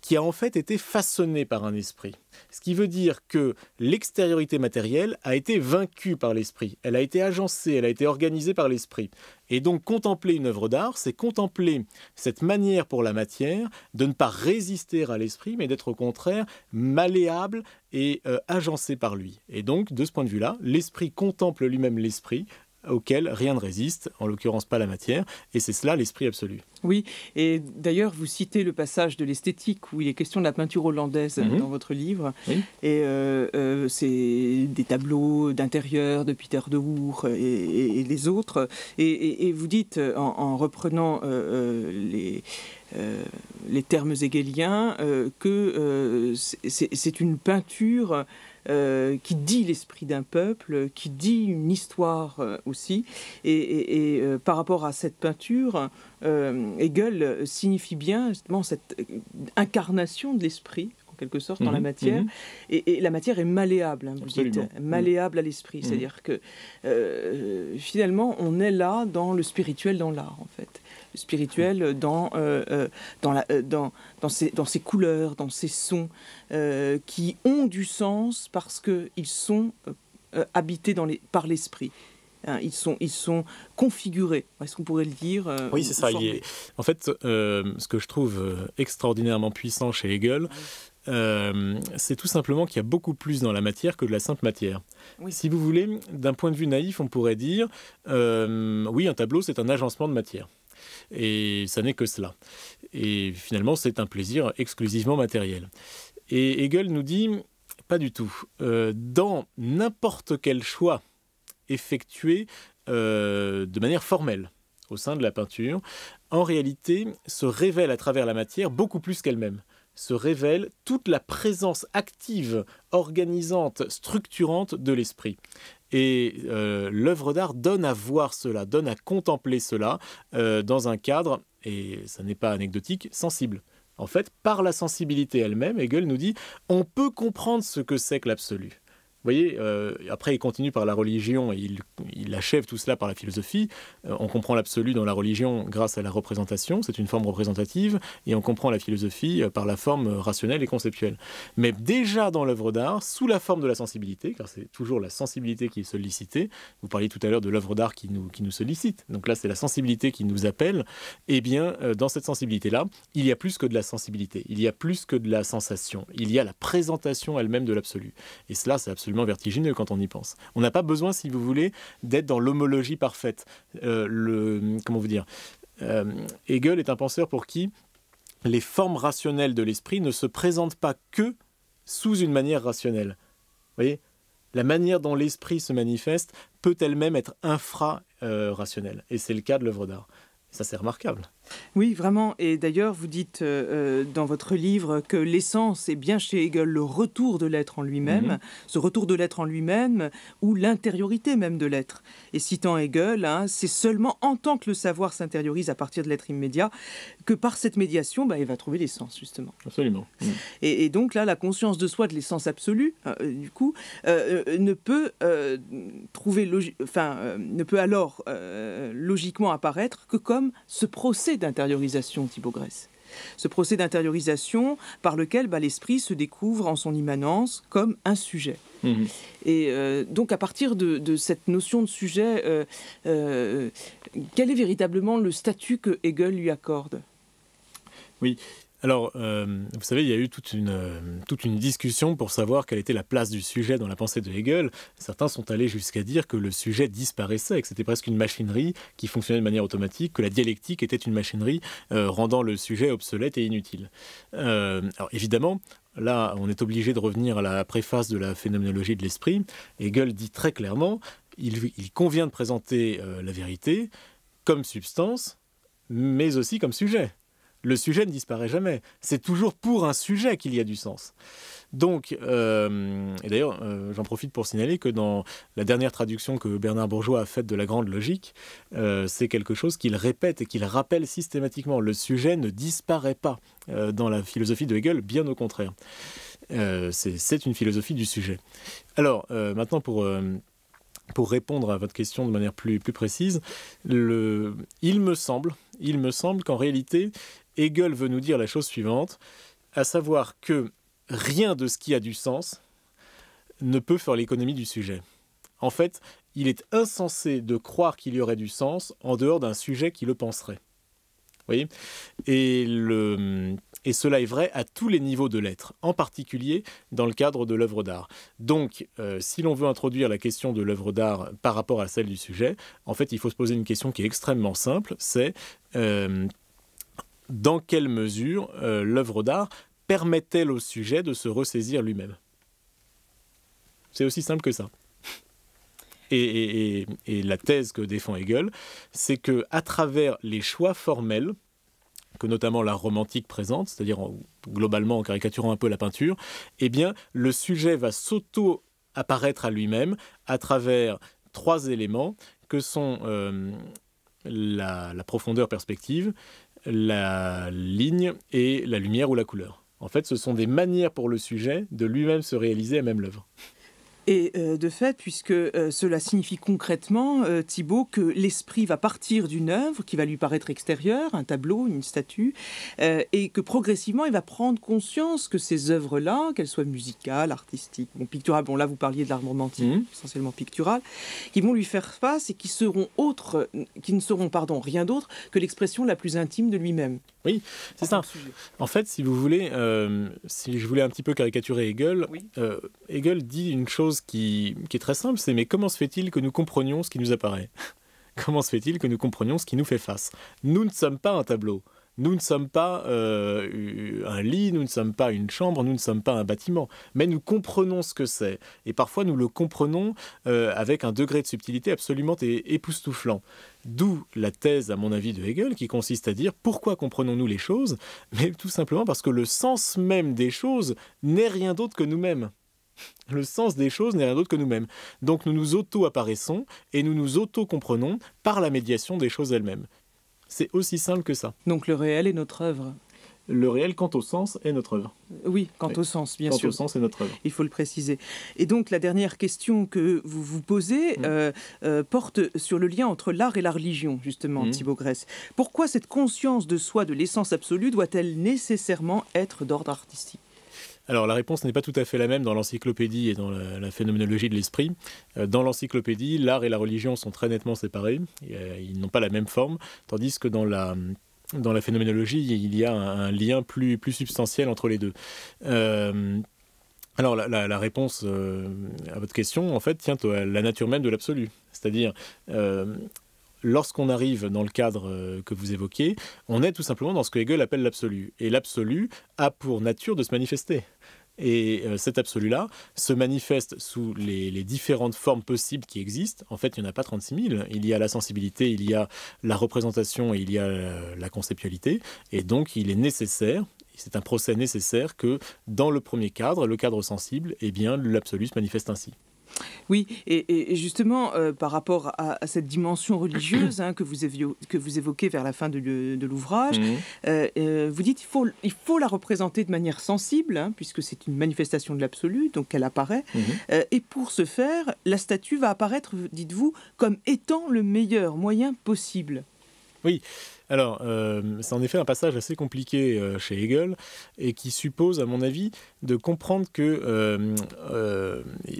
qui a en fait été façonné par un esprit. Ce qui veut dire que l'extériorité matérielle a été vaincue par l'esprit, elle a été agencée, elle a été organisée par l'esprit. Et donc contempler une œuvre d'art, c'est contempler cette manière pour la matière de ne pas résister à l'esprit, mais d'être au contraire malléable et euh, agencée par lui. Et donc, de ce point de vue-là, l'esprit contemple lui-même l'esprit, auquel rien ne résiste, en l'occurrence pas la matière, et c'est cela l'esprit absolu. Oui, et d'ailleurs vous citez le passage de l'esthétique où il est question de la peinture hollandaise mhm. dans votre livre, et euh, euh, c'est des tableaux d'intérieur de Peter de Hoor et, les autres, et, vous dites euh, en, reprenant les... les termes hegeliens, que c'est une peinture euh, qui dit l'esprit d'un peuple, qui dit une histoire euh, aussi. Et, euh, par rapport à cette peinture, Hegel signifie bien justement cette incarnation de l'esprit en quelque sorte dans la mhm, matière mhm. et, la matière est malléable hein, vous dites, mhm. malléable à l'esprit c'est à dire que finalement on est là dans le spirituel dans l'art en fait spirituel dans, euh, euh, dans, la, euh, dans, dans, ces, dans ces couleurs, dans ces sons qui ont du sens parce qu'ils sont habités dans les, par l'esprit. Hein, ils, sont, ils sont configurés, est-ce qu'on pourrait le dire Oui, c'est ça. En fait, ce que je trouve extraordinairement puissant chez Hegel, c'est tout simplement qu'il y a beaucoup plus dans la matière que de la simple matière. Si vous voulez, d'un point de vue naïf, on pourrait dire, oui, un tableau, c'est un agencement de matière. Et ça n'est que cela. Et finalement, c'est un plaisir exclusivement matériel. Et Hegel nous dit, pas du tout. Euh, dans n'importe quel choix effectué euh, de manière formelle au sein de la peinture, en réalité, se révèle à travers la matière beaucoup plus qu'elle-même se révèle toute la présence active, organisante, structurante de l'esprit. Et euh, l'œuvre d'art donne à voir cela, donne à contempler cela euh, dans un cadre, et ça n'est pas anecdotique, sensible. En fait, par la sensibilité elle-même, Hegel nous dit, on peut comprendre ce que c'est que l'absolu. Vous voyez, euh, après il continue par la religion et il, achève tout cela par la philosophie. Euh, on comprend l'absolu dans la religion grâce à la représentation, c'est une forme représentative, et on comprend la philosophie euh, par la forme rationnelle et conceptuelle. Mais déjà dans l'œuvre d'art, sous la forme de la sensibilité, car c'est toujours la sensibilité qui est sollicitée, vous parliez tout à l'heure de l'œuvre d'art qui nous, qui nous sollicite, donc là c'est la sensibilité qui nous appelle, et eh bien dans cette sensibilité-là, il y a plus que de la sensibilité, il y a plus que de la sensation, il y a la présentation elle-même de l'absolu. Et cela c'est absolument vertigineux quand on y pense. On n'a pas besoin, si vous voulez, d'être dans l'homologie parfaite. Euh, le, comment vous dire euh, Hegel est un penseur pour qui les formes rationnelles de l'esprit ne se présentent pas que sous une manière rationnelle. Vous voyez La manière dont l'esprit se manifeste peut elle-même être infra-rationnelle. Euh, et c'est le cas de l'œuvre d'art. Ça, c'est remarquable. Oui, vraiment. Et d'ailleurs, vous dites euh, euh, dans votre livre que l'essence est bien chez Hegel le retour de l'être en lui-même, mhm. ce retour de l'être en lui-même ou l'intériorité même de l'être. Et citant Hegel, hein, c'est seulement en tant que le savoir s'intériorise à partir de l'être immédiat que par cette médiation, bah, il va trouver l'essence, justement. Absolument. Mm. Et, donc là, la conscience de soi de l'essence absolue, euh, du coup, ne peut trouver, enfin, ne peut alors logiquement apparaître que comme ce procès d'intériorisation, Thibaut Grèce. Ce procès d'intériorisation par lequel bah, l'esprit se découvre en son immanence comme un sujet. Mhm. Et euh, donc à partir de, cette notion de sujet, euh, euh, quel est véritablement le statut que Hegel lui accorde Oui, alors, euh, vous savez, il y a eu euh, toute une, discussion pour savoir quelle était la place du sujet dans la pensée de Hegel. Certains sont allés jusqu'à dire que le sujet disparaissait, que c'était presque une machinerie qui fonctionnait de manière automatique, que la dialectique était une machinerie euh, rendant le sujet obsolète et inutile. alors, évidemment, là, on est obligé de revenir à la préface de la phénoménologie de l'esprit. Hegel dit très clairement, il convient de présenter la vérité comme substance, mais aussi comme sujet le sujet ne disparaît jamais. C'est toujours pour un sujet qu'il y a du sens. Donc, euh, et d'ailleurs, euh, j'en profite pour signaler que dans la dernière traduction que Bernard Bourgeois a faite de la grande logique, euh, c'est quelque chose qu'il répète et qu'il rappelle systématiquement. Le sujet ne disparaît pas dans la philosophie de Hegel, bien au contraire. c'est une philosophie du sujet. Alors, maintenant pour pour répondre à votre question de manière plus, plus précise, il me semble, il me semble qu'en réalité, Hegel veut nous dire la chose suivante, à savoir que rien de ce qui a du sens ne peut faire l'économie du sujet. En fait, il est insensé de croire qu'il y aurait du sens en dehors d'un sujet qui le penserait. Vous voyez et, le, et cela est vrai à tous les niveaux de l'être, en particulier dans le cadre de l'œuvre d'art. Donc, euh, si l'on veut introduire la question de l'œuvre d'art par rapport à celle du sujet, en fait, il faut se poser une question qui est extrêmement simple, c'est euh, dans quelle mesure euh, l'œuvre d'art permet-elle au sujet de se ressaisir lui-même C'est aussi simple que ça. Et, la thèse que défend Hegel, c'est que à travers les choix formels que notamment la romantique présente, c'est-à-dire globalement en caricaturant un peu la peinture, eh bien le sujet va s'auto apparaître à lui-même à travers trois éléments que sont euh, la, profondeur perspective, la ligne et la lumière ou la couleur. En fait, ce sont des manières pour le sujet de lui-même se réaliser à même l'œuvre. Et euh, de fait, puisque euh, cela signifie concrètement, Thibaut, euh, Thibault, que l'esprit va partir d'une œuvre qui va lui paraître extérieure, un tableau, une statue, et que progressivement, il va prendre conscience que ces œuvres-là, qu'elles soient musicales, artistiques, bon, picturales, bon là vous parliez de l'art romantique, mhm. essentiellement pictural, qui vont lui faire face et qui seront autres, qui ne seront, pardon, rien d'autre que l'expression la plus intime de lui-même. Oui, c'est ça. En fait, si vous voulez, si je voulais un petit peu caricaturer Hegel, Hegel dit une chose qui, est très simple, c'est mais comment se fait-il que nous comprenions ce qui nous apparaît Comment se fait-il que nous comprenions ce qui nous fait face Nous ne sommes pas un tableau. Nous ne sommes pas euh, un lit, nous ne sommes pas une chambre, nous ne sommes pas un bâtiment, mais nous comprenons ce que c'est. Et parfois, nous le comprenons euh, avec un degré de subtilité absolument époustouflant. D'où la thèse, à mon avis, de Hegel, qui consiste à dire pourquoi comprenons-nous les choses Mais tout simplement parce que le sens même des choses n'est rien d'autre que nous-mêmes. Le sens des choses n'est rien d'autre que nous-mêmes. Donc nous nous auto-apparaissons et nous nous auto-comprenons par la médiation des choses elles-mêmes. C'est aussi simple que ça. Donc le réel est notre œuvre le réel quant au sens est notre œuvre. Oui, quant au sens, bien sûr. Quant au sens est notre œuvre. Il faut le préciser. Et donc la dernière question que vous vous posez mm. euh, euh, porte sur le lien entre l'art et la religion, justement, mm. Thibaut Grèce. Pourquoi cette conscience de soi, de l'essence absolue, doit-elle nécessairement être d'ordre artistique alors la réponse n'est pas tout à fait la même dans l'encyclopédie et dans la, phénoménologie de l'esprit. Euh, dans l'encyclopédie, l'art et la religion sont très nettement séparés, euh, ils n'ont pas la même forme, tandis que dans la dans la phénoménologie, il y a un, lien plus, plus substantiel entre les deux. Euh, alors la, réponse à votre question, en fait, tient à la nature même de l'absolu. C'est-à-dire, lorsqu'on arrive dans le cadre euh, que vous évoquez, on est tout simplement dans ce que Hegel appelle l'absolu. Et l'absolu a pour nature de se manifester. Et euh, cet absolu-là se manifeste sous les, différentes formes possibles qui existent. En fait, il n'y en a pas 36 000. Il y a la sensibilité, il y a la représentation et il y a euh, la conceptualité. Et donc, il est nécessaire, c'est un procès nécessaire que dans le premier cadre, le cadre sensible, eh bien, l'absolu se manifeste ainsi. Oui, et, justement, euh, par rapport à, cette dimension religieuse hein, que, vous évoquez, vers la fin de, l'ouvrage, mmh. euh, euh, vous dites il faut, la représenter de manière sensible, hein, puisque c'est une manifestation de l'absolu, donc elle apparaît. Mmh. et pour ce faire, la statue va apparaître, dites-vous, comme étant le meilleur moyen possible. Oui, alors euh, c'est en effet un passage assez compliqué euh, chez Hegel et qui suppose, à mon avis, de comprendre que euh,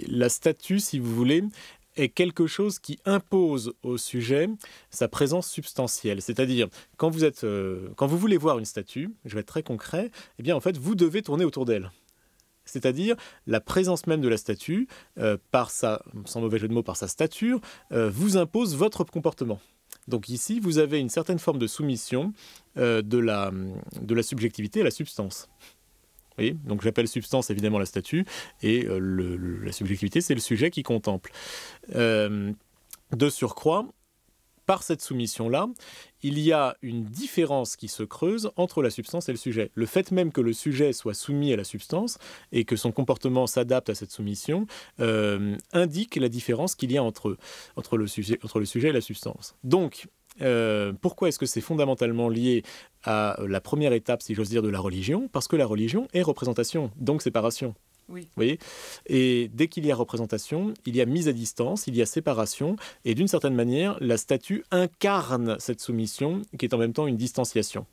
la statue, si vous voulez, est quelque chose qui impose au sujet sa présence substantielle. C'est-à-dire, quand vous êtes, quand vous voulez voir une statue, je vais être très concret, eh bien en fait, vous devez tourner autour d'elle c'est-à-dire la présence même de la statue, par sa, sans mauvais jeu de mots, par sa stature, vous impose votre comportement. Donc ici, vous avez une certaine forme de soumission euh, de, la, de la subjectivité à la substance. Vous Donc j'appelle substance évidemment la statue, et euh, la subjectivité, c'est le sujet qui contemple. Euh, de surcroît, par cette soumission-là, il y a une différence qui se creuse entre la substance et le sujet. Le fait même que le sujet soit soumis à la substance et que son comportement s'adapte à cette soumission euh, indique la différence qu'il y a entre, entre, le sujet, et la substance. Donc, euh, pourquoi est-ce que c'est fondamentalement lié à la première étape, si j'ose dire, de la religion Parce que la religion est représentation, donc séparation. Oui. et dès qu'il y a représentation, il y a mise à distance, il y a séparation, et d'une certaine manière, la statue incarne cette soumission qui est en même temps une distanciation.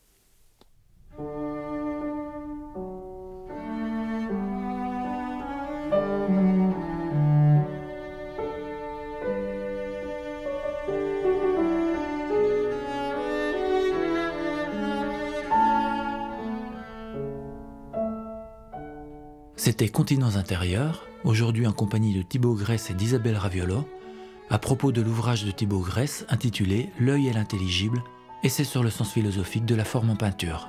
des Continents intérieurs, aujourd'hui en compagnie de Thibaut Grèce et d'Isabelle Raviolo, à propos de l'ouvrage de Thibaut Grèce intitulé L'œil et l'intelligible, essai sur le sens philosophique de la forme en peinture.